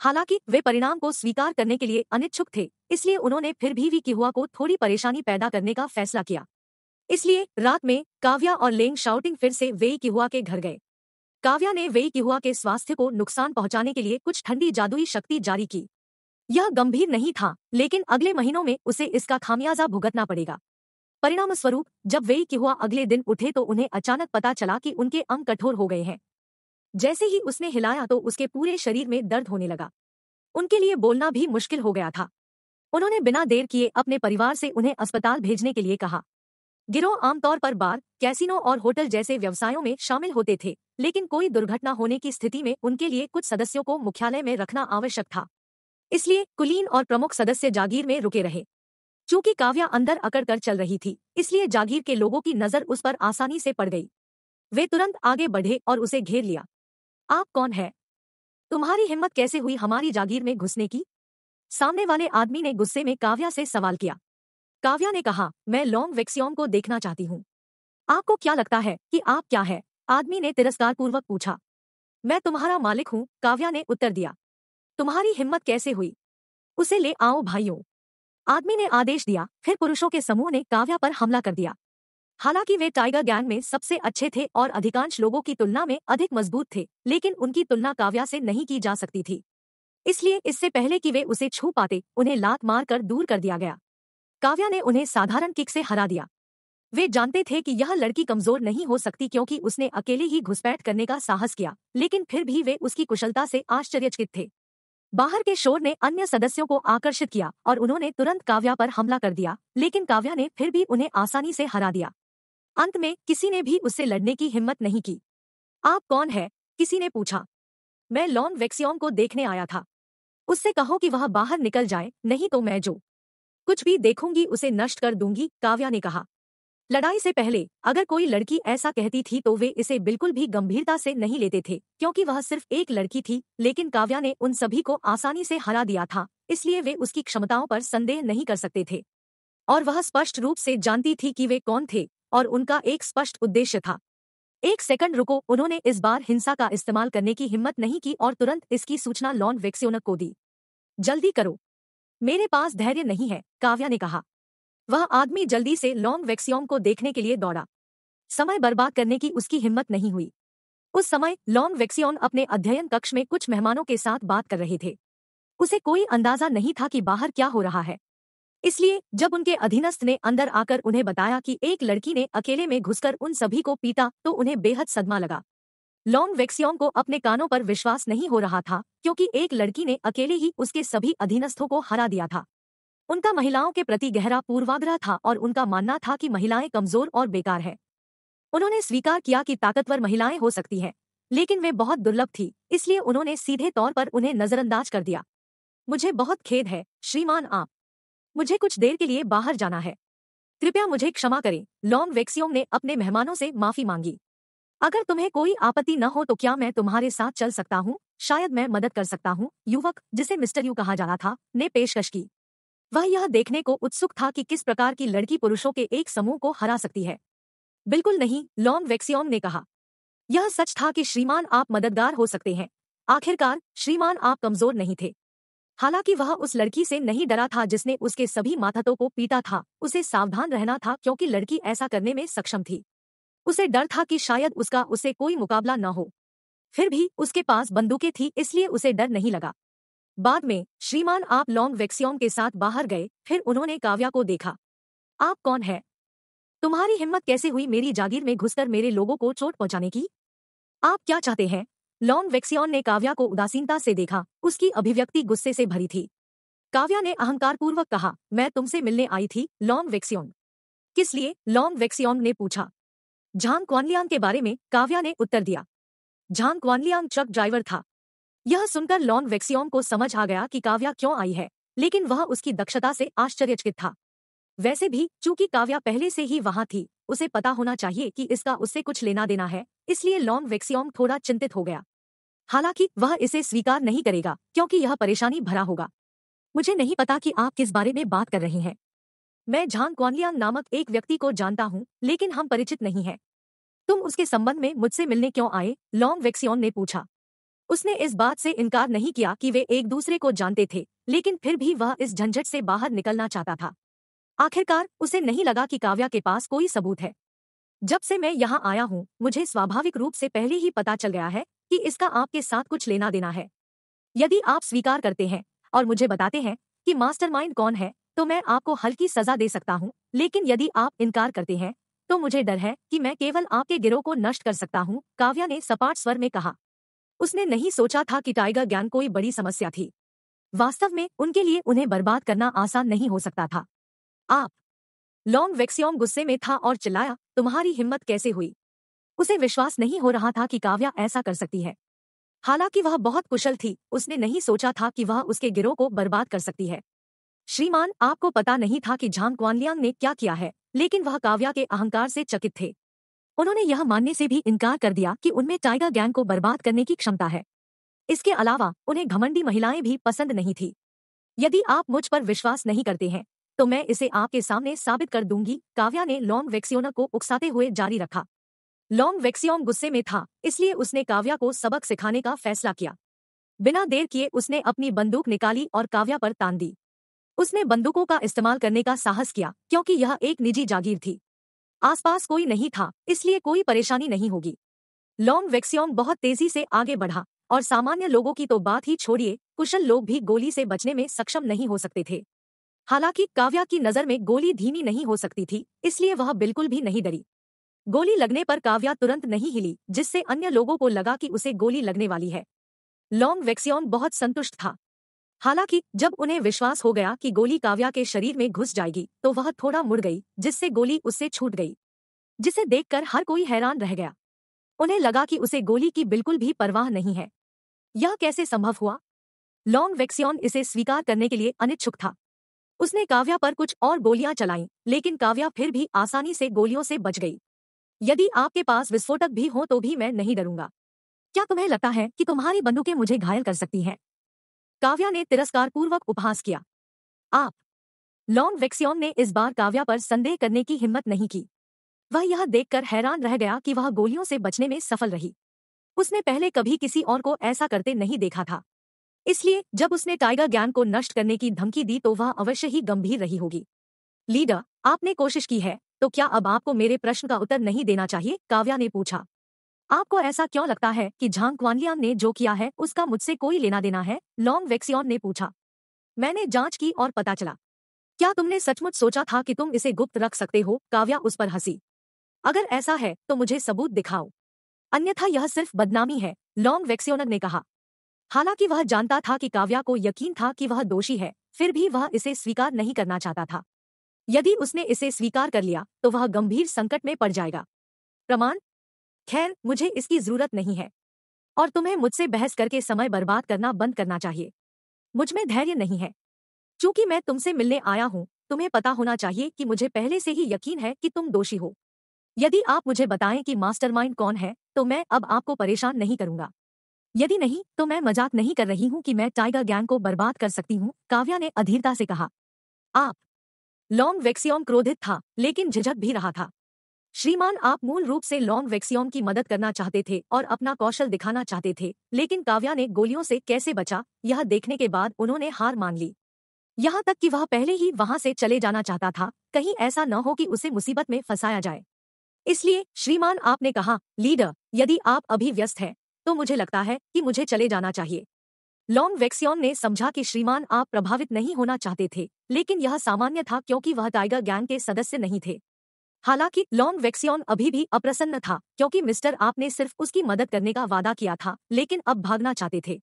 हालांकि वे परिणाम को स्वीकार करने के लिए अनिच्छुक थे इसलिए उन्होंने फिर भी वी की हुआ को थोड़ी परेशानी पैदा करने का फैसला किया इसलिए रात में काव्या और लेंग शाउटिंग फिर से वेई किहुआ के घर गए काव्या ने वेई किहुआ के स्वास्थ्य को नुकसान पहुंचाने के लिए कुछ ठंडी जादुई शक्ति जारी की यह गंभीर नहीं था लेकिन अगले महीनों में उसे इसका खामियाजा भुगतना पड़ेगा परिणाम स्वरूप जब वेई किहुआ अगले दिन उठे तो उन्हें अचानक पता चला कि उनके अंग कठोर हो गए हैं जैसे ही उसने हिलाया तो उसके पूरे शरीर में दर्द होने लगा उनके लिए बोलना भी मुश्किल हो गया था उन्होंने बिना देर किए अपने परिवार से उन्हें अस्पताल भेजने के लिए कहा गिरोह आमतौर पर बार कैसीनो और होटल जैसे व्यवसायों में शामिल होते थे लेकिन कोई दुर्घटना होने की स्थिति में उनके लिए कुछ सदस्यों को मुख्यालय में रखना आवश्यक था इसलिए कुलीन और प्रमुख सदस्य जागीर में रुके रहे चूंकि काव्या अंदर अकड़ कर चल रही थी इसलिए जागीर के लोगों की नजर उस पर आसानी से पड़ गई वे तुरंत आगे बढ़े और उसे घेर लिया आप कौन है तुम्हारी हिम्मत कैसे हुई हमारी जागीर में घुसने की सामने वाले आदमी ने गुस्से में काव्या से सवाल किया काव्या ने कहा मैं लॉन्ग वेक्सियोम को देखना चाहती हूँ आपको क्या लगता है कि आप क्या है आदमी ने तिरस्कार पूर्वक पूछा मैं तुम्हारा मालिक हूँ काव्या ने उत्तर दिया तुम्हारी हिम्मत कैसे हुई उसे ले आओ भाइयों आदमी ने आदेश दिया फिर पुरुषों के समूह ने काव्या पर हमला कर दिया हालांकि वे टाइगर गैंग में सबसे अच्छे थे और अधिकांश लोगों की तुलना में अधिक मजबूत थे लेकिन उनकी तुलना काव्या से नहीं की जा सकती थी इसलिए इससे पहले कि वे उसे छू पाते उन्हें लात मार कर दूर कर दिया गया काव्या ने उन्हें साधारण किक से हरा दिया वे जानते थे कि यह लड़की कमजोर नहीं हो सकती क्योंकि उसने अकेले ही घुसपैठ करने का साहस किया लेकिन फिर भी वे उसकी कुशलता से आश्चर्यचकित थे बाहर के शोर ने अन्य सदस्यों को आकर्षित किया और उन्होंने तुरंत काव्या पर हमला कर दिया लेकिन काव्या ने फिर भी उन्हें आसानी से हरा दिया अंत में किसी ने भी उससे लड़ने की हिम्मत नहीं की आप कौन है किसी ने पूछा मैं लॉन वेक्सियोन को देखने आया था उससे कहो कि वह बाहर निकल जाए नहीं तो मैं जो कुछ भी देखूंगी उसे नष्ट कर दूंगी काव्या ने कहा लड़ाई से पहले अगर कोई लड़की ऐसा कहती थी तो वे इसे बिल्कुल भी गंभीरता से नहीं लेते थे क्योंकि वह सिर्फ एक लड़की थी लेकिन काव्या ने उन सभी को आसानी से हरा दिया था इसलिए वे उसकी क्षमताओं पर संदेह नहीं कर सकते थे और वह स्पष्ट रूप से जानती थी कि वे कौन थे और उनका एक स्पष्ट उद्देश्य था एक सेकंड रुको उन्होंने इस बार हिंसा का इस्तेमाल करने की हिम्मत नहीं की और तुरंत इसकी सूचना लॉन वेक्सियोनक को दी जल्दी करो मेरे पास धैर्य नहीं है काव्या ने कहा वह आदमी जल्दी से लॉन्ग वैक्सियोम को देखने के लिए दौड़ा समय बर्बाद करने की उसकी हिम्मत नहीं हुई उस समय लॉन्ग वैक्सियोन अपने अध्ययन कक्ष में कुछ मेहमानों के साथ बात कर रहे थे उसे कोई अंदाजा नहीं था कि बाहर क्या हो रहा है इसलिए जब उनके अधीनस्थ ने अंदर आकर उन्हें बताया कि एक लड़की ने अकेले में घुसकर उन सभी को पीता तो उन्हें बेहद सदमा लगा लॉन्ग वेक्सियॉन को अपने कानों पर विश्वास नहीं हो रहा था क्योंकि एक लड़की ने अकेले ही उसके सभी अधीनस्थों को हरा दिया था उनका महिलाओं के प्रति गहरा पूर्वाग्रह था और उनका मानना था कि महिलाएं कमजोर और बेकार हैं उन्होंने स्वीकार किया कि ताकतवर महिलाएं हो सकती हैं लेकिन वे बहुत दुर्लभ थी इसलिए उन्होंने सीधे तौर पर उन्हें नजरअंदाज कर दिया मुझे बहुत खेद है श्रीमान आप मुझे कुछ देर के लिए बाहर जाना है कृपया मुझे क्षमा करें लॉन्ग वेक्सियोम ने अपने मेहमानों से माफी मांगी अगर तुम्हें कोई आपत्ति न हो तो क्या मैं तुम्हारे साथ चल सकता हूँ शायद मैं मदद कर सकता हूँ युवक जिसे मिस्टर यू कहा जा रहा था ने पेशकश की वह यह देखने को उत्सुक था कि किस प्रकार की लड़की पुरुषों के एक समूह को हरा सकती है बिल्कुल नहीं लॉन्ग वेक्सियोंग ने कहा यह सच था कि श्रीमान आप मददगार हो सकते हैं आखिरकार श्रीमान आप कमजोर नहीं थे हालांकि वह उस लड़की से नहीं डरा था जिसने उसके सभी माथतों को पीटा था उसे सावधान रहना था क्योंकि लड़की ऐसा करने में सक्षम थी उसे डर था कि शायद उसका उससे कोई मुकाबला न हो फिर भी उसके पास बंदूकें थी इसलिए उसे डर नहीं लगा बाद में श्रीमान आप लॉन्ग वेक्सियोम के साथ बाहर गए फिर उन्होंने काव्या को देखा आप कौन है तुम्हारी हिम्मत कैसे हुई मेरी जागीर में घुसकर मेरे लोगों को चोट पहुंचाने की आप क्या चाहते हैं लॉन्ग वेक्सियन ने काव्या को उदासीनता से देखा उसकी अभिव्यक्ति गुस्से से भरी थी काव्या ने अहंकार पूर्वक कहा मैं तुमसे मिलने आई थी लॉन्ग वेक्सियोन किस लिए लॉन्ग वेक्सियोन ने पूछा झांग क्वानलियांग के बारे में काव्या ने उत्तर दिया झांग क्वानलियांग ट्रक ड्राइवर था यह सुनकर लॉन्ग वेक्सियोंग को समझ आ गया कि काव्या क्यों आई है लेकिन वह उसकी दक्षता से आश्चर्यचकित था वैसे भी चूंकि काव्या पहले से ही वहां थी उसे पता होना चाहिए कि इसका उससे कुछ लेना देना है इसलिए लॉन्ग वेक्सियोंग थोड़ा चिंतित हो गया हालांकि वह इसे स्वीकार नहीं करेगा क्योंकि यह परेशानी भरा होगा मुझे नहीं पता कि आप किस बारे में बात कर रहे हैं मैं झांग क्वानलिया नामक एक व्यक्ति को जानता हूँ लेकिन हम परिचित नहीं है तुम उसके संबंध में मुझसे मिलने क्यों आए लॉन्ग वेक्सियोन ने पूछा उसने इस बात से इनकार नहीं किया कि वे एक दूसरे को जानते थे लेकिन फिर भी वह इस झंझट से बाहर निकलना चाहता था आखिरकार उसे नहीं लगा कि काव्या के पास कोई सबूत है जब से मैं यहाँ आया हूँ मुझे स्वाभाविक रूप से पहले ही पता चल गया है कि इसका आपके साथ कुछ लेना देना है यदि आप स्वीकार करते हैं और मुझे बताते हैं कि मास्टरमाइंड कौन है तो मैं आपको हल्की सजा दे सकता हूँ लेकिन यदि आप इनकार करते हैं तो मुझे डर है कि मैं केवल आपके गिरोह को नष्ट कर सकता हूँ काव्या ने सपाट स्वर में कहा उसने नहीं सोचा था कि टाइगर ज्ञान कोई बड़ी समस्या थी वास्तव में उनके लिए उन्हें बर्बाद करना आसान नहीं हो सकता था आप लॉन्ग वेक्सियोम गुस्से में था और चिल्लाया तुम्हारी हिम्मत कैसे हुई उसे विश्वास नहीं हो रहा था कि काव्या ऐसा कर सकती है हालांकि वह बहुत कुशल थी उसने नहीं सोचा था कि वह उसके गिरोह को बर्बाद कर सकती है श्रीमान आपको पता नहीं था कि झांग क्वानलियांग ने क्या किया है लेकिन वह काव्या के अहंकार से चकित थे उन्होंने यह मानने से भी इनकार कर दिया कि उनमें टाइगर गैंग को बर्बाद करने की क्षमता है इसके अलावा उन्हें घमंडी महिलाएं भी पसंद नहीं थी यदि आप मुझ पर विश्वास नहीं करते हैं तो मैं इसे आपके सामने साबित कर दूंगी काव्या ने लॉन्ग वेक्सियोना को उकसाते हुए जारी रखा लॉन्ग वेक्सियोन गुस्से में था इसलिए उसने काव्या को सबक सिखाने का फैसला किया बिना देर किए उसने अपनी बंदूक निकाली और काव्या पर तान दी उसने बंदूकों का इस्तेमाल करने का साहस किया क्योंकि यह एक निजी जागीर थी आसपास कोई नहीं था इसलिए कोई परेशानी नहीं होगी लॉन्ग वेक्सियोंग बहुत तेजी से आगे बढ़ा और सामान्य लोगों की तो बात ही छोड़िए कुशल लोग भी गोली से बचने में सक्षम नहीं हो सकते थे हालांकि काव्या की नजर में गोली धीमी नहीं हो सकती थी इसलिए वह बिल्कुल भी नहीं डरी गोली लगने पर काव्या तुरंत नहीं हिली जिससे अन्य लोगों को लगा कि उसे गोली लगने वाली है लॉन्ग वैक्सीन बहुत संतुष्ट था हालांकि जब उन्हें विश्वास हो गया कि गोली काव्या के शरीर में घुस जाएगी तो वह थोड़ा मुड़ गई जिससे गोली उससे छूट गई जिसे देखकर हर कोई हैरान रह गया उन्हें लगा कि उसे गोली की बिल्कुल भी परवाह नहीं है यह कैसे संभव हुआ लॉन्ग वेक्सियन इसे स्वीकार करने के लिए अनिच्छुक था उसने काव्या पर कुछ और गोलियां चलाईं लेकिन काव्या फिर भी आसानी से गोलियों से बच गई यदि आपके पास विस्फोटक भी हो तो भी मैं नहीं डरूंगा क्या तुम्हें लगता है कि तुम्हारी बंदूकें मुझे घायल कर सकती हैं काव्या ने तिरस्कार पूर्वक उपहास किया आप लॉन्ग वेक्सियन ने इस बार काव्या पर संदेह करने की हिम्मत नहीं की वह यह देखकर हैरान रह गया कि वह गोलियों से बचने में सफल रही उसने पहले कभी किसी और को ऐसा करते नहीं देखा था इसलिए जब उसने टाइगर ज्ञान को नष्ट करने की धमकी दी तो वह अवश्य ही गंभीर रही होगी लीडर आपने कोशिश की है तो क्या अब आपको मेरे प्रश्न का उत्तर नहीं देना चाहिए काव्या ने पूछा आपको ऐसा क्यों लगता है कि झांग क्वानलियांग ने जो किया है उसका मुझसे कोई लेना देना है लॉन्ग वेक्सियन ने पूछा मैंने जांच की और पता चला क्या तुमने सचमुच सोचा था कि तुम इसे गुप्त रख सकते हो काव्या उस पर हंसी अगर ऐसा है तो मुझे सबूत दिखाओ अन्यथा यह सिर्फ बदनामी है लॉन्ग वेक्सियोनग ने कहा हालांकि वह जानता था कि काव्या को यकीन था कि वह दोषी है फिर भी वह इसे स्वीकार नहीं करना चाहता था यदि उसने इसे स्वीकार कर लिया तो वह गंभीर संकट में पड़ जाएगा प्रमाण खैर मुझे इसकी जरूरत नहीं है और तुम्हें मुझसे बहस करके समय बर्बाद करना बंद करना चाहिए मुझ में धैर्य नहीं है चूंकि मैं तुमसे मिलने आया हूँ तुम्हें पता होना चाहिए कि मुझे पहले से ही यकीन है कि तुम दोषी हो यदि आप मुझे बताएं कि मास्टरमाइंड कौन है तो मैं अब आपको परेशान नहीं करूंगा यदि नहीं तो मैं मजाक नहीं कर रही हूं कि मैं टाइगर गैंग को बर्बाद कर सकती हूं काव्या ने अधीरता से कहा आप लॉन्ग वेक्सियम क्रोधित था लेकिन झिझक भी रहा था श्रीमान आप मूल रूप से लॉन्ग वेक्सियोम की मदद करना चाहते थे और अपना कौशल दिखाना चाहते थे लेकिन काव्या ने गोलियों से कैसे बचा यह देखने के बाद उन्होंने हार मान ली यहाँ तक कि वह पहले ही वहां से चले जाना चाहता था कहीं ऐसा न हो कि उसे मुसीबत में फंसाया जाए इसलिए श्रीमान आपने कहा लीडर यदि आप अभी व्यस्त हैं तो मुझे लगता है कि मुझे चले जाना चाहिए लॉन्ग वेक्सियोन ने समझा कि श्रीमान आप प्रभावित नहीं होना चाहते थे लेकिन यह सामान्य था क्योंकि वह टाइगर गैंग के सदस्य नहीं थे हालांकि लॉन्ग वेक्सियन अभी भी अप्रसन्न था क्योंकि मिस्टर आप ने सिर्फ उसकी मदद करने का वादा किया था लेकिन अब भागना चाहते थे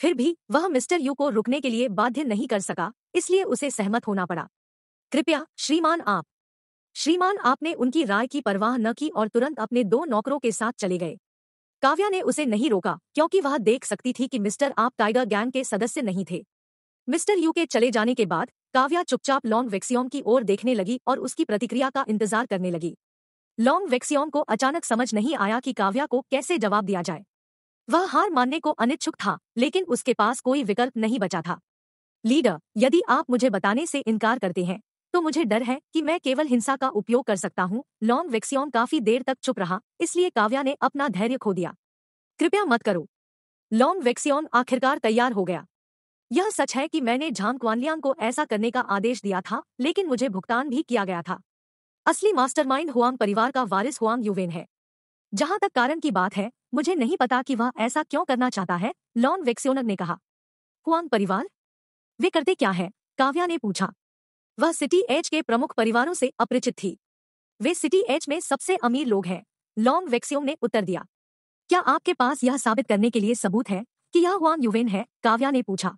फिर भी वह मिस्टर यू को रुकने के लिए बाध्य नहीं कर सका इसलिए उसे सहमत होना पड़ा कृपया श्रीमान आप श्रीमान आप ने उनकी राय की परवाह न की और तुरंत अपने दो नौकरों के साथ चले गए काव्या ने उसे नहीं रोका क्योंकि वह देख सकती थी कि मिस्टर आप टाइगर गैंग के सदस्य नहीं थे मिस्टर यू के चले जाने के बाद काव्या चुपचाप लॉन्ग वेक्सियोम की ओर देखने लगी और उसकी प्रतिक्रिया का इंतजार करने लगी लॉन्ग वेक्सियोम को अचानक समझ नहीं आया कि काव्या को कैसे जवाब दिया जाए वह हार मानने को अनिच्छुक था लेकिन उसके पास कोई विकल्प नहीं बचा था लीडर यदि आप मुझे बताने से इनकार करते हैं तो मुझे डर है कि मैं केवल हिंसा का उपयोग कर सकता हूँ लॉन्ग वेक्सियोम काफी देर तक चुप रहा इसलिए काव्या ने अपना धैर्य खो दिया कृपया मत करो लॉन्ग वेक्सियोम आखिरकार तैयार हो गया यह सच है कि मैंने झांग क्वानलियांग को ऐसा करने का आदेश दिया था लेकिन मुझे भुगतान भी किया गया था असली मास्टरमाइंड हुआंग परिवार का वारिस हुआंग युवेन है जहां तक कारण की बात है मुझे नहीं पता कि वह ऐसा क्यों करना चाहता है लॉन वेक्सियोनर ने कहा हुआंग परिवार वे करते क्या है काव्या ने पूछा वह सिटी एच के प्रमुख परिवारों से अपरिचित थी वे सिटी एच में सबसे अमीर लोग हैं लॉन्ग वेक्सियोम ने उत्तर दिया क्या आपके पास यह साबित करने के लिए सबूत है कि यह हुआंग युवेन है काव्या ने पूछा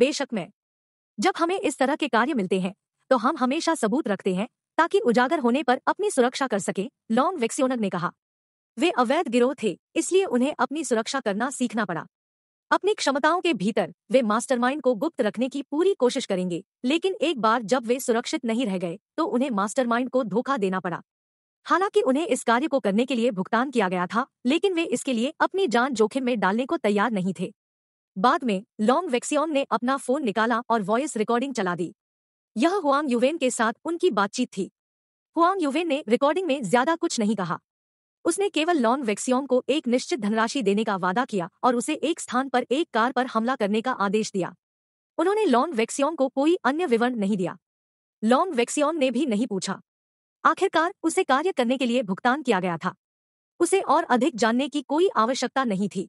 बेशक मैं जब हमें इस तरह के कार्य मिलते हैं तो हम हमेशा सबूत रखते हैं ताकि उजागर होने पर अपनी सुरक्षा कर सके लॉन्ग वेक्सियोनग ने कहा वे अवैध गिरोह थे इसलिए उन्हें अपनी सुरक्षा करना सीखना पड़ा अपनी क्षमताओं के भीतर वे मास्टरमाइंड को गुप्त रखने की पूरी कोशिश करेंगे लेकिन एक बार जब वे सुरक्षित नहीं रह गए तो उन्हें मास्टरमाइंड को धोखा देना पड़ा हालांकि उन्हें इस कार्य को करने के लिए भुगतान किया गया था लेकिन वे इसके लिए अपनी जान जोखिम में डालने को तैयार नहीं थे बाद में लॉन्ग वेक्सियॉन ने अपना फोन निकाला और वॉइस रिकॉर्डिंग चला दी यह हुआंग युवेन के साथ उनकी बातचीत थी हुआंग युवेन ने रिकॉर्डिंग में ज्यादा कुछ नहीं कहा उसने केवल लॉन्ग वेक्सियोंग को एक निश्चित धनराशि देने का वादा किया और उसे एक स्थान पर एक कार पर हमला करने का आदेश दिया उन्होंने लॉन्ग वेक्सियोंग को कोई अन्य विवरण नहीं दिया लॉन्ग वेक्सियोंग ने भी नहीं पूछा आखिरकार उसे कार्य करने के लिए भुगतान किया गया था उसे और अधिक जानने की कोई आवश्यकता नहीं थी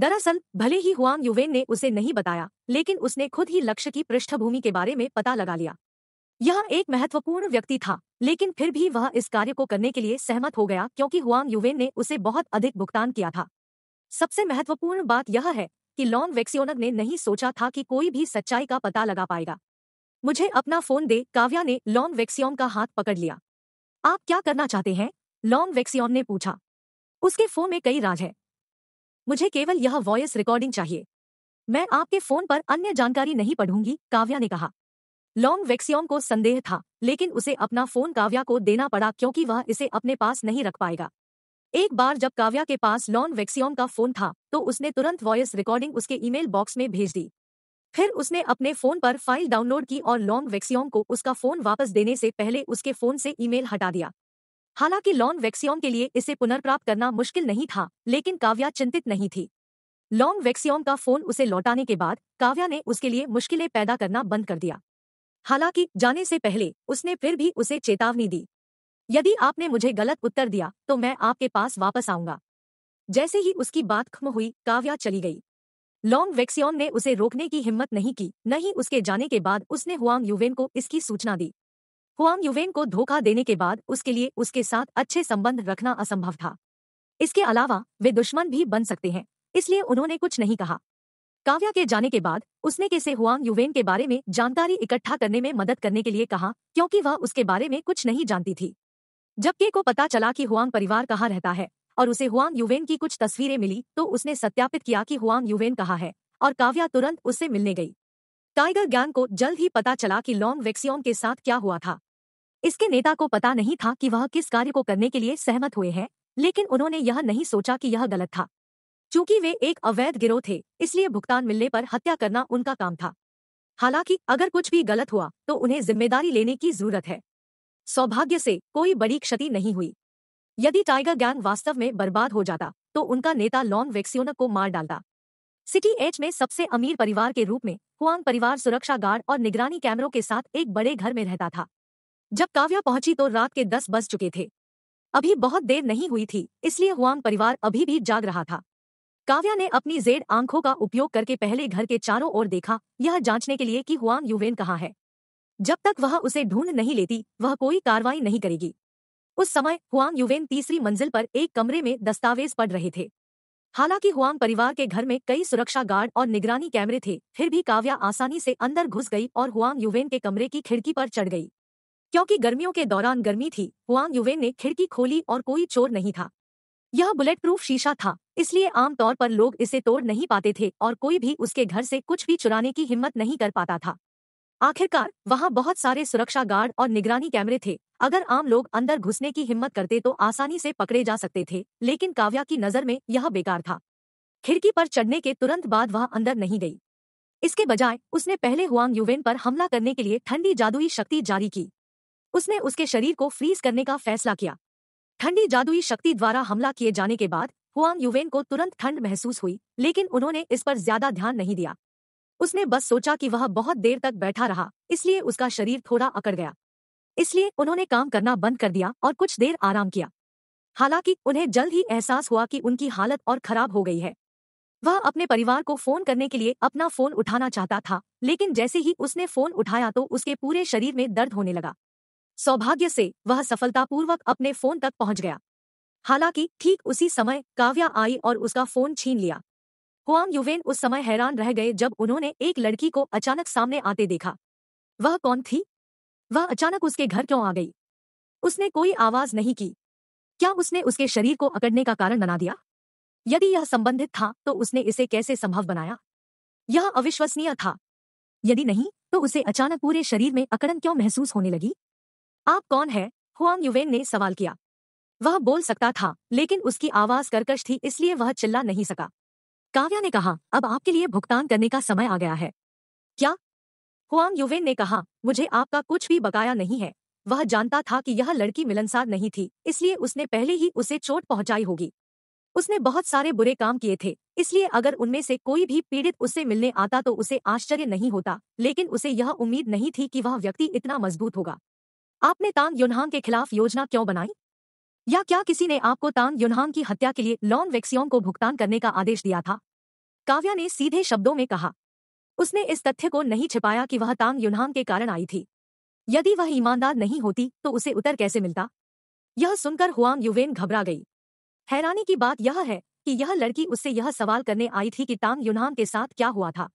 दरअसल भले ही हुआंग युवेन ने उसे नहीं बताया लेकिन उसने खुद ही लक्ष्य की पृष्ठभूमि के बारे में पता लगा लिया यह एक महत्वपूर्ण व्यक्ति था लेकिन फिर भी वह इस कार्य को करने के लिए सहमत हो गया क्योंकि हुआंग युवेन ने उसे बहुत अधिक भुगतान किया था सबसे महत्वपूर्ण बात यह है कि लॉन्ग वेक्सियोनग ने नहीं सोचा था कि कोई भी सच्चाई का पता लगा पाएगा मुझे अपना फोन दे काव्या ने लॉन्ग वेक्सियोन का हाथ पकड़ लिया आप क्या करना चाहते हैं लॉन्ग वेक्सियोन ने पूछा उसके फोन में कई राज है मुझे केवल यह वॉयस रिकॉर्डिंग चाहिए मैं आपके फोन पर अन्य जानकारी नहीं पढ़ूंगी काव्या ने कहा लॉन्ग वैक्सियम को संदेह था लेकिन उसे अपना फोन काव्या को देना पड़ा क्योंकि वह इसे अपने पास नहीं रख पाएगा एक बार जब काव्या के पास लॉन्ग वैक्सियम का फोन था तो उसने तुरंत वॉयस रिकॉर्डिंग उसके ईमेल बॉक्स में भेज दी फिर उसने अपने फोन पर फाइल डाउनलोड की और लॉन्ग वैक्सियम को उसका फोन वापस देने से पहले उसके फोन से ईमेल हटा दिया हालांकि लॉन्ग वैक्सियॉम के लिए इसे पुनर्प्राप्त करना मुश्किल नहीं था लेकिन काव्या चिंतित नहीं थी लॉन्ग वैक्सियॉम का फोन उसे लौटाने के बाद काव्या ने उसके लिए मुश्किलें पैदा करना बंद कर दिया हालांकि जाने से पहले उसने फिर भी उसे चेतावनी दी यदि आपने मुझे गलत उत्तर दिया तो मैं आपके पास वापस आऊंगा जैसे ही उसकी बात खत्म हुई काव्या चली गई लॉन्ग वैक्सियॉन ने उसे रोकने की हिम्मत नहीं की नहीं उसके जाने के बाद उसने हुआंग युवेन को इसकी सूचना दी हुआंग युवेन को धोखा देने के बाद उसके लिए उसके साथ अच्छे संबंध रखना असंभव था इसके अलावा वे दुश्मन भी बन सकते हैं इसलिए उन्होंने कुछ नहीं कहा काव्या के जाने के बाद उसने कैसे हुआंग युवेन के बारे में जानकारी इकट्ठा करने में मदद करने के लिए कहा क्योंकि वह उसके बारे में कुछ नहीं जानती थी जब के को पता चला कि हुआंग परिवार कहाँ रहता है और उसे हुआंग युवेन की कुछ तस्वीरें मिली तो उसने सत्यापित किया कि हुआंग युवेन कहाँ है और काव्या तुरंत उससे मिलने गई टाइगर गैंग को जल्द ही पता चला कि लॉन्ग वेक्सियोन के साथ क्या हुआ था इसके नेता को पता नहीं था कि वह किस कार्य को करने के लिए सहमत हुए हैं लेकिन उन्होंने यह नहीं सोचा कि यह गलत था चूंकि वे एक अवैध गिरोह थे इसलिए भुगतान मिलने पर हत्या करना उनका काम था हालांकि अगर कुछ भी गलत हुआ तो उन्हें जिम्मेदारी लेने की जरूरत है सौभाग्य से कोई बड़ी क्षति नहीं हुई यदि टाइगर गैंग वास्तव में बर्बाद हो जाता तो उनका नेता लॉन वेक्सियोनक को मार डालता सिटी एच में सबसे अमीर परिवार के रूप में हुआंग परिवार सुरक्षा गार्ड और निगरानी कैमरों के साथ एक बड़े घर में रहता था जब काव्या पहुंची तो रात के दस बज चुके थे अभी बहुत देर नहीं हुई थी इसलिए हुआंग परिवार अभी भी जाग रहा था काव्या ने अपनी जेड आंखों का उपयोग करके पहले घर के चारों ओर देखा यह जांचने के लिए कि हुआंग युवेन कहाँ है जब तक वह उसे ढूंढ नहीं लेती वह कोई कार्रवाई नहीं करेगी उस समय हुआंग युवेन तीसरी मंजिल पर एक कमरे में दस्तावेज पढ़ रहे थे हालांकि हुआंग परिवार के घर में कई सुरक्षा गार्ड और निगरानी कैमरे थे फिर भी काव्या आसानी से अंदर घुस गई और हुआंग युवेन के कमरे की खिड़की पर चढ़ गई क्योंकि गर्मियों के दौरान गर्मी थी हुआंग युवेन ने खिड़की खोली और कोई चोर नहीं था यह बुलेट प्रूफ शीशा था इसलिए आमतौर पर लोग इसे तोड़ नहीं पाते थे और कोई भी उसके घर से कुछ भी चुराने की हिम्मत नहीं कर पाता था आखिरकार वहां बहुत सारे सुरक्षा गार्ड और निगरानी कैमरे थे अगर आम लोग अंदर घुसने की हिम्मत करते तो आसानी से पकड़े जा सकते थे लेकिन काव्या की नजर में यह बेकार था खिड़की पर चढ़ने के तुरंत बाद वह अंदर नहीं गई इसके बजाय उसने पहले हुआंग युवेन पर हमला करने के लिए ठंडी जादुई शक्ति जारी की उसने उसके शरीर को फ्रीज करने का फैसला किया ठंडी जादुई शक्ति द्वारा हमला किए जाने के बाद हुआंग युवेन को तुरंत ठंड महसूस हुई लेकिन उन्होंने इस पर ज्यादा ध्यान नहीं दिया उसने बस सोचा कि वह बहुत देर तक बैठा रहा इसलिए उसका शरीर थोड़ा अकड़ गया इसलिए उन्होंने काम करना बंद कर दिया और कुछ देर आराम किया हालांकि उन्हें जल्द ही एहसास हुआ कि उनकी हालत और खराब हो गई है वह अपने परिवार को फोन करने के लिए अपना फोन उठाना चाहता था लेकिन जैसे ही उसने फोन उठाया तो उसके पूरे शरीर में दर्द होने लगा सौभाग्य से वह सफलतापूर्वक अपने फोन तक पहुंच गया हालांकि ठीक उसी समय काव्या आई और उसका फोन छीन लिया हुआंग युवेन उस समय हैरान रह गए जब उन्होंने एक लड़की को अचानक सामने आते देखा वह कौन थी वह अचानक उसके घर क्यों आ गई उसने कोई आवाज नहीं की क्या उसने उसके शरीर को अकड़ने का कारण बना दिया यदि यह संबंधित था तो उसने इसे कैसे संभव बनाया यह अविश्वसनीय था यदि नहीं तो उसे अचानक पूरे शरीर में अकड़न क्यों महसूस होने लगी आप कौन है हुआंग युवेन ने सवाल किया वह बोल सकता था लेकिन उसकी आवाज करकश थी इसलिए वह चिल्ला नहीं सका काव्या ने कहा अब आपके लिए भुगतान करने का समय आ गया है क्या हुआंग युवेन ने कहा मुझे आपका कुछ भी बकाया नहीं है वह जानता था कि यह लड़की मिलनसार नहीं थी इसलिए उसने पहले ही उसे चोट पहुंचाई होगी उसने बहुत सारे बुरे काम किए थे इसलिए अगर उनमें से कोई भी पीड़ित उससे मिलने आता तो उसे आश्चर्य नहीं होता लेकिन उसे यह उम्मीद नहीं थी कि वह व्यक्ति इतना मजबूत होगा आपने तांग युनहांग के खिलाफ योजना क्यों बनाई या क्या किसी ने आपको तांग युनहांग की हत्या के लिए लॉन वेक्सियोंग को भुगतान करने का आदेश दिया था काव्या ने सीधे शब्दों में कहा उसने इस तथ्य को नहीं छिपाया कि वह तांग युनहांग के कारण आई थी यदि वह ईमानदार नहीं होती तो उसे उतर कैसे मिलता यह सुनकर हुआंग युवेन घबरा गई हैरानी की बात यह है कि यह लड़की उससे यह सवाल करने आई थी कि तांग युनहांग के साथ क्या हुआ था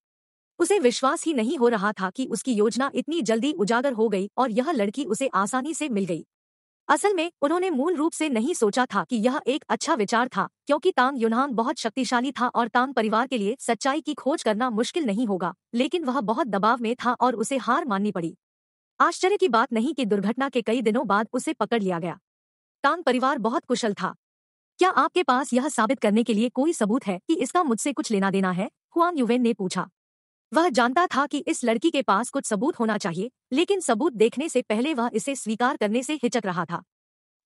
उसे विश्वास ही नहीं हो रहा था कि उसकी योजना इतनी जल्दी उजागर हो गई और यह लड़की उसे आसानी से मिल गई असल में उन्होंने मूल रूप से नहीं सोचा था कि यह एक अच्छा विचार था क्योंकि तांग युनहान बहुत शक्तिशाली था और तांग परिवार के लिए सच्चाई की खोज करना मुश्किल नहीं होगा लेकिन वह बहुत दबाव में था और उसे हार माननी पड़ी आश्चर्य की बात नहीं कि दुर्घटना के कई दिनों बाद उसे पकड़ लिया गया तांग परिवार बहुत कुशल था क्या आपके पास यह साबित करने के लिए कोई सबूत है कि इसका मुझसे कुछ लेना देना है हुआंग युवेन ने पूछा वह जानता था कि इस लड़की के पास कुछ सबूत होना चाहिए लेकिन सबूत देखने से पहले वह इसे स्वीकार करने से हिचक रहा था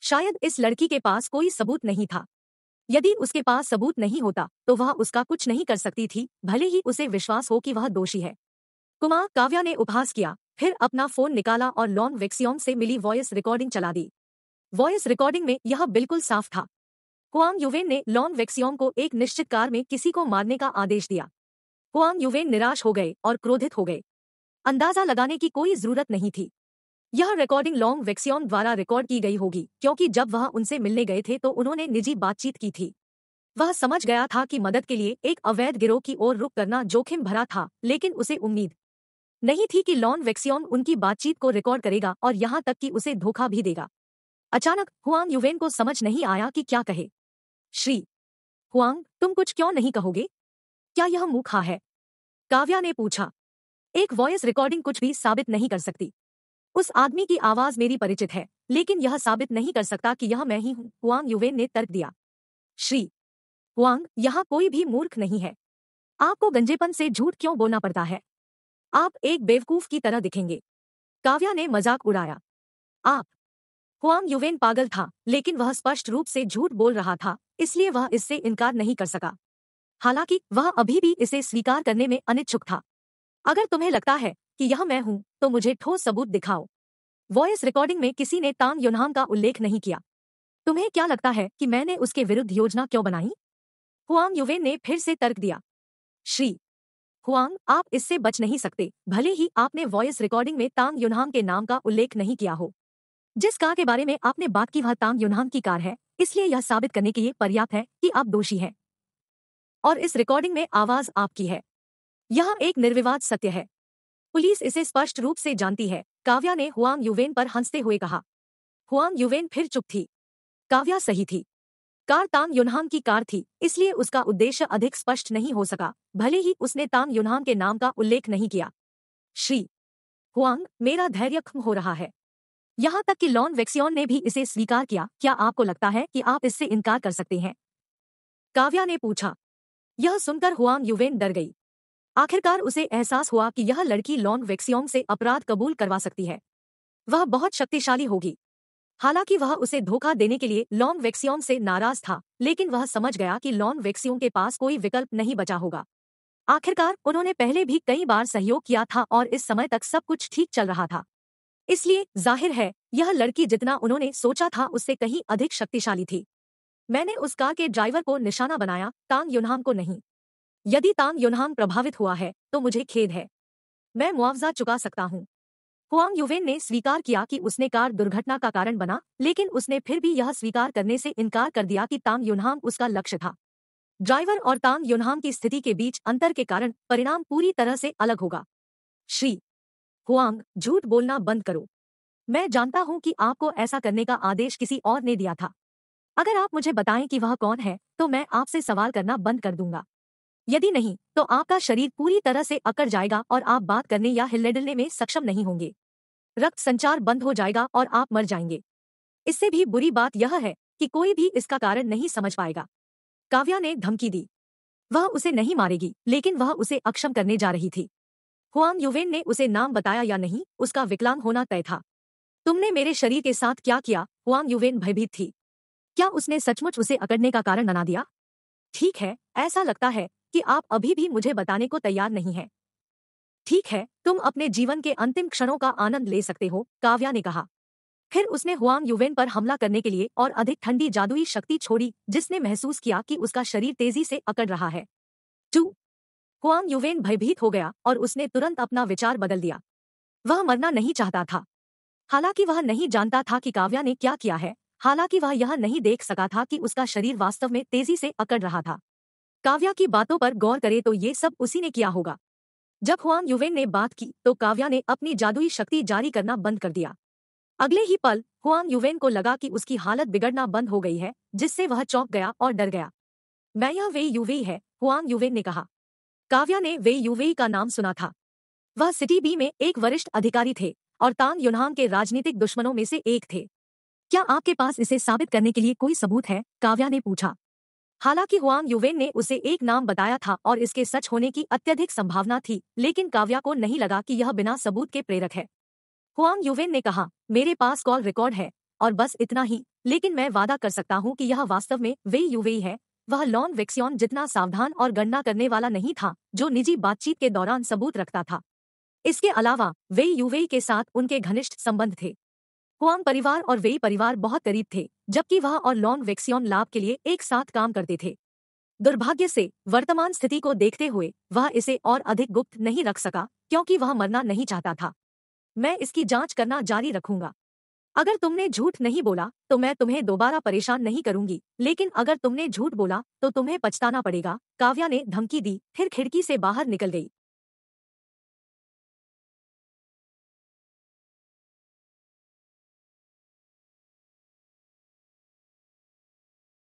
शायद इस लड़की के पास कोई सबूत नहीं था यदि उसके पास सबूत नहीं होता तो वह उसका कुछ नहीं कर सकती थी भले ही उसे विश्वास हो कि वह दोषी है कुमार काव्या ने उपहास किया फिर अपना फोन निकाला और लॉन वेक्सियोंग से मिली वॉयस रिकॉर्डिंग चला दी वॉयस रिकॉर्डिंग में यह बिल्कुल साफ था कुआंग युवेन ने लॉन वेक्सियोंग को एक निश्चित कार में किसी को मारने का आदेश दिया हुआंग युवेन निराश हो गए और क्रोधित हो गए अंदाजा लगाने की कोई जरूरत नहीं थी यह रिकॉर्डिंग लॉन्ग वेक्सियोन द्वारा रिकॉर्ड की गई होगी क्योंकि जब वह उनसे मिलने गए थे तो उन्होंने निजी बातचीत की थी वह समझ गया था कि मदद के लिए एक अवैध गिरोह की ओर रुख करना जोखिम भरा था लेकिन उसे उम्मीद नहीं थी कि लॉन वेक्सियोन उनकी बातचीत को रिकॉर्ड करेगा और यहां तक कि उसे धोखा भी देगा अचानक हुआंग युवेन को समझ नहीं आया कि क्या कहे श्री हुआंग तुम कुछ क्यों नहीं कहोगे क्या यह मूखा है काव्या ने पूछा एक वॉयस रिकॉर्डिंग कुछ भी साबित नहीं कर सकती उस आदमी की आवाज मेरी परिचित है लेकिन यह साबित नहीं कर सकता कि यह मैं ही हूं हुआंग युवेन ने तर्क दिया श्री हुआंग यहाँ कोई भी मूर्ख नहीं है आपको गंजेपन से झूठ क्यों बोलना पड़ता है आप एक बेवकूफ की तरह दिखेंगे काव्या ने मजाक उड़ाया आप हुआंग युवेन पागल था लेकिन वह स्पष्ट रूप से झूठ बोल रहा था इसलिए वह इससे इनकार नहीं कर सका हालांकि वह अभी भी इसे स्वीकार करने में अनिच्छुक था अगर तुम्हें लगता है कि यह मैं हूं तो मुझे ठोस सबूत दिखाओ वॉयस रिकॉर्डिंग में किसी ने तांग युनहान का उल्लेख नहीं किया तुम्हें क्या लगता है कि मैंने उसके विरुद्ध योजना क्यों बनाई हुआंग युवे ने फिर से तर्क दिया श्री हुआंग आप इससे बच नहीं सकते भले ही आपने वॉयस रिकॉर्डिंग में तांग युनहाम के नाम का उल्लेख नहीं किया हो जिस कार के बारे में आपने बात की वह तांग युनहान की कार है इसलिए यह साबित करने के लिए पर्याप्त है कि आप दोषी हैं और इस रिकॉर्डिंग में आवाज आपकी है यह एक निर्विवाद सत्य है पुलिस इसे स्पष्ट रूप से जानती है काव्या ने हुआंग युवेन पर हंसते हुए कहा हुआंग युवेन फिर चुप थी काव्या सही थी कार तांग युनहांग की कार थी इसलिए उसका उद्देश्य अधिक स्पष्ट नहीं हो सका भले ही उसने तांग युनहांग के नाम का उल्लेख नहीं किया श्री हुआंग मेरा धैर्य खम हो रहा है यहाँ तक कि लॉन वेक्सियन ने भी इसे स्वीकार किया क्या आपको लगता है कि आप इससे इनकार कर सकते हैं काव्या ने पूछा यह सुनकर हुआंग युवेन डर गई आखिरकार उसे एहसास हुआ कि यह लड़की लॉन्ग वेक्सियोंग से अपराध कबूल करवा सकती है वह बहुत शक्तिशाली होगी हालांकि वह उसे धोखा देने के लिए लॉन्ग वेक्सियोंग से नाराज था लेकिन वह समझ गया कि लॉन्ग वेक्सियोंग के पास कोई विकल्प नहीं बचा होगा आखिरकार उन्होंने पहले भी कई बार सहयोग किया था और इस समय तक सब कुछ ठीक चल रहा था इसलिए जाहिर है यह लड़की जितना उन्होंने सोचा था उससे कहीं अधिक शक्तिशाली थी मैंने उस कार के ड्राइवर को निशाना बनाया तांग युनहाम को नहीं यदि तांग युनहाम प्रभावित हुआ है तो मुझे खेद है मैं मुआवजा चुका सकता हूँ हुआंग युवेन ने स्वीकार किया कि उसने कार दुर्घटना का कारण बना लेकिन उसने फिर भी यह स्वीकार करने से इनकार कर दिया कि तांग युनहाम उसका लक्ष्य था ड्राइवर और तांग युनहाम की स्थिति के बीच अंतर के कारण परिणाम पूरी तरह से अलग होगा श्री हुआंग झूठ बोलना बंद करो मैं जानता हूं कि आपको ऐसा करने का आदेश किसी और ने दिया था अगर आप मुझे बताएं कि वह कौन है तो मैं आपसे सवाल करना बंद कर दूंगा यदि नहीं तो आपका शरीर पूरी तरह से अकड़ जाएगा और आप बात करने या हिलने में सक्षम नहीं होंगे रक्त संचार बंद हो जाएगा और आप मर जाएंगे इससे भी बुरी बात यह है कि कोई भी इसका कारण नहीं समझ पाएगा काव्या ने धमकी दी वह उसे नहीं मारेगी लेकिन वह उसे अक्षम करने जा रही थी हुआन युवेन ने उसे नाम बताया या नहीं उसका विकलांग होना तय था तुमने मेरे शरीर के साथ क्या किया हुआन युवेन भयभीत थी क्या उसने सचमुच उसे अकड़ने का कारण बना दिया ठीक है ऐसा लगता है कि आप अभी भी मुझे बताने को तैयार नहीं हैं। ठीक है तुम अपने जीवन के अंतिम क्षणों का आनंद ले सकते हो काव्या ने कहा फिर उसने हुआंग युवेन पर हमला करने के लिए और अधिक ठंडी जादुई शक्ति छोड़ी जिसने महसूस किया कि उसका शरीर तेजी से अकड़ रहा है टू हुआंग युवेन भयभीत हो गया और उसने तुरंत अपना विचार बदल दिया वह मरना नहीं चाहता था हालांकि वह नहीं जानता था कि काव्या ने क्या किया है हालांकि वह यह नहीं देख सका था कि उसका शरीर वास्तव में तेजी से अकड़ रहा था काव्या की बातों पर गौर करे तो ये सब उसी ने किया होगा जब हुआंग युवेन ने बात की तो काव्या ने अपनी जादुई शक्ति जारी करना बंद कर दिया अगले ही पल हुआंग युवेन को लगा कि उसकी हालत बिगड़ना बंद हो गई है जिससे वह चौंक गया और डर गया मैं यह वे युवेई है हुआंग युवेन ने कहा काव्या ने वे युवेई का नाम सुना था वह सिटी बी में एक वरिष्ठ अधिकारी थे और तांग युनहांग के राजनीतिक दुश्मनों में से एक थे क्या आपके पास इसे साबित करने के लिए कोई सबूत है काव्या ने पूछा हालांकि हुआंग युवेन ने उसे एक नाम बताया था और इसके सच होने की अत्यधिक संभावना थी लेकिन काव्या को नहीं लगा कि यह बिना सबूत के प्रेरक है हुआंग युवेन ने कहा मेरे पास कॉल रिकॉर्ड है और बस इतना ही लेकिन मैं वादा कर सकता हूँ कि यह वास्तव में वे युवे है वह लॉन वेक्सियन जितना सावधान और गणना करने वाला नहीं था जो निजी बातचीत के दौरान सबूत रखता था इसके अलावा वे युवे के साथ उनके घनिष्ठ संबंध थे हुआंग परिवार और वेई परिवार बहुत करीब थे जबकि वह और लॉन्ग वेक्सियन लाभ के लिए एक साथ काम करते थे दुर्भाग्य से वर्तमान स्थिति को देखते हुए वह इसे और अधिक गुप्त नहीं रख सका क्योंकि वह मरना नहीं चाहता था मैं इसकी जांच करना जारी रखूंगा अगर तुमने झूठ नहीं बोला तो मैं तुम्हें दोबारा परेशान नहीं करूंगी लेकिन अगर तुमने झूठ बोला तो तुम्हें पछताना पड़ेगा काव्या ने धमकी दी फिर खिड़की से बाहर निकल गई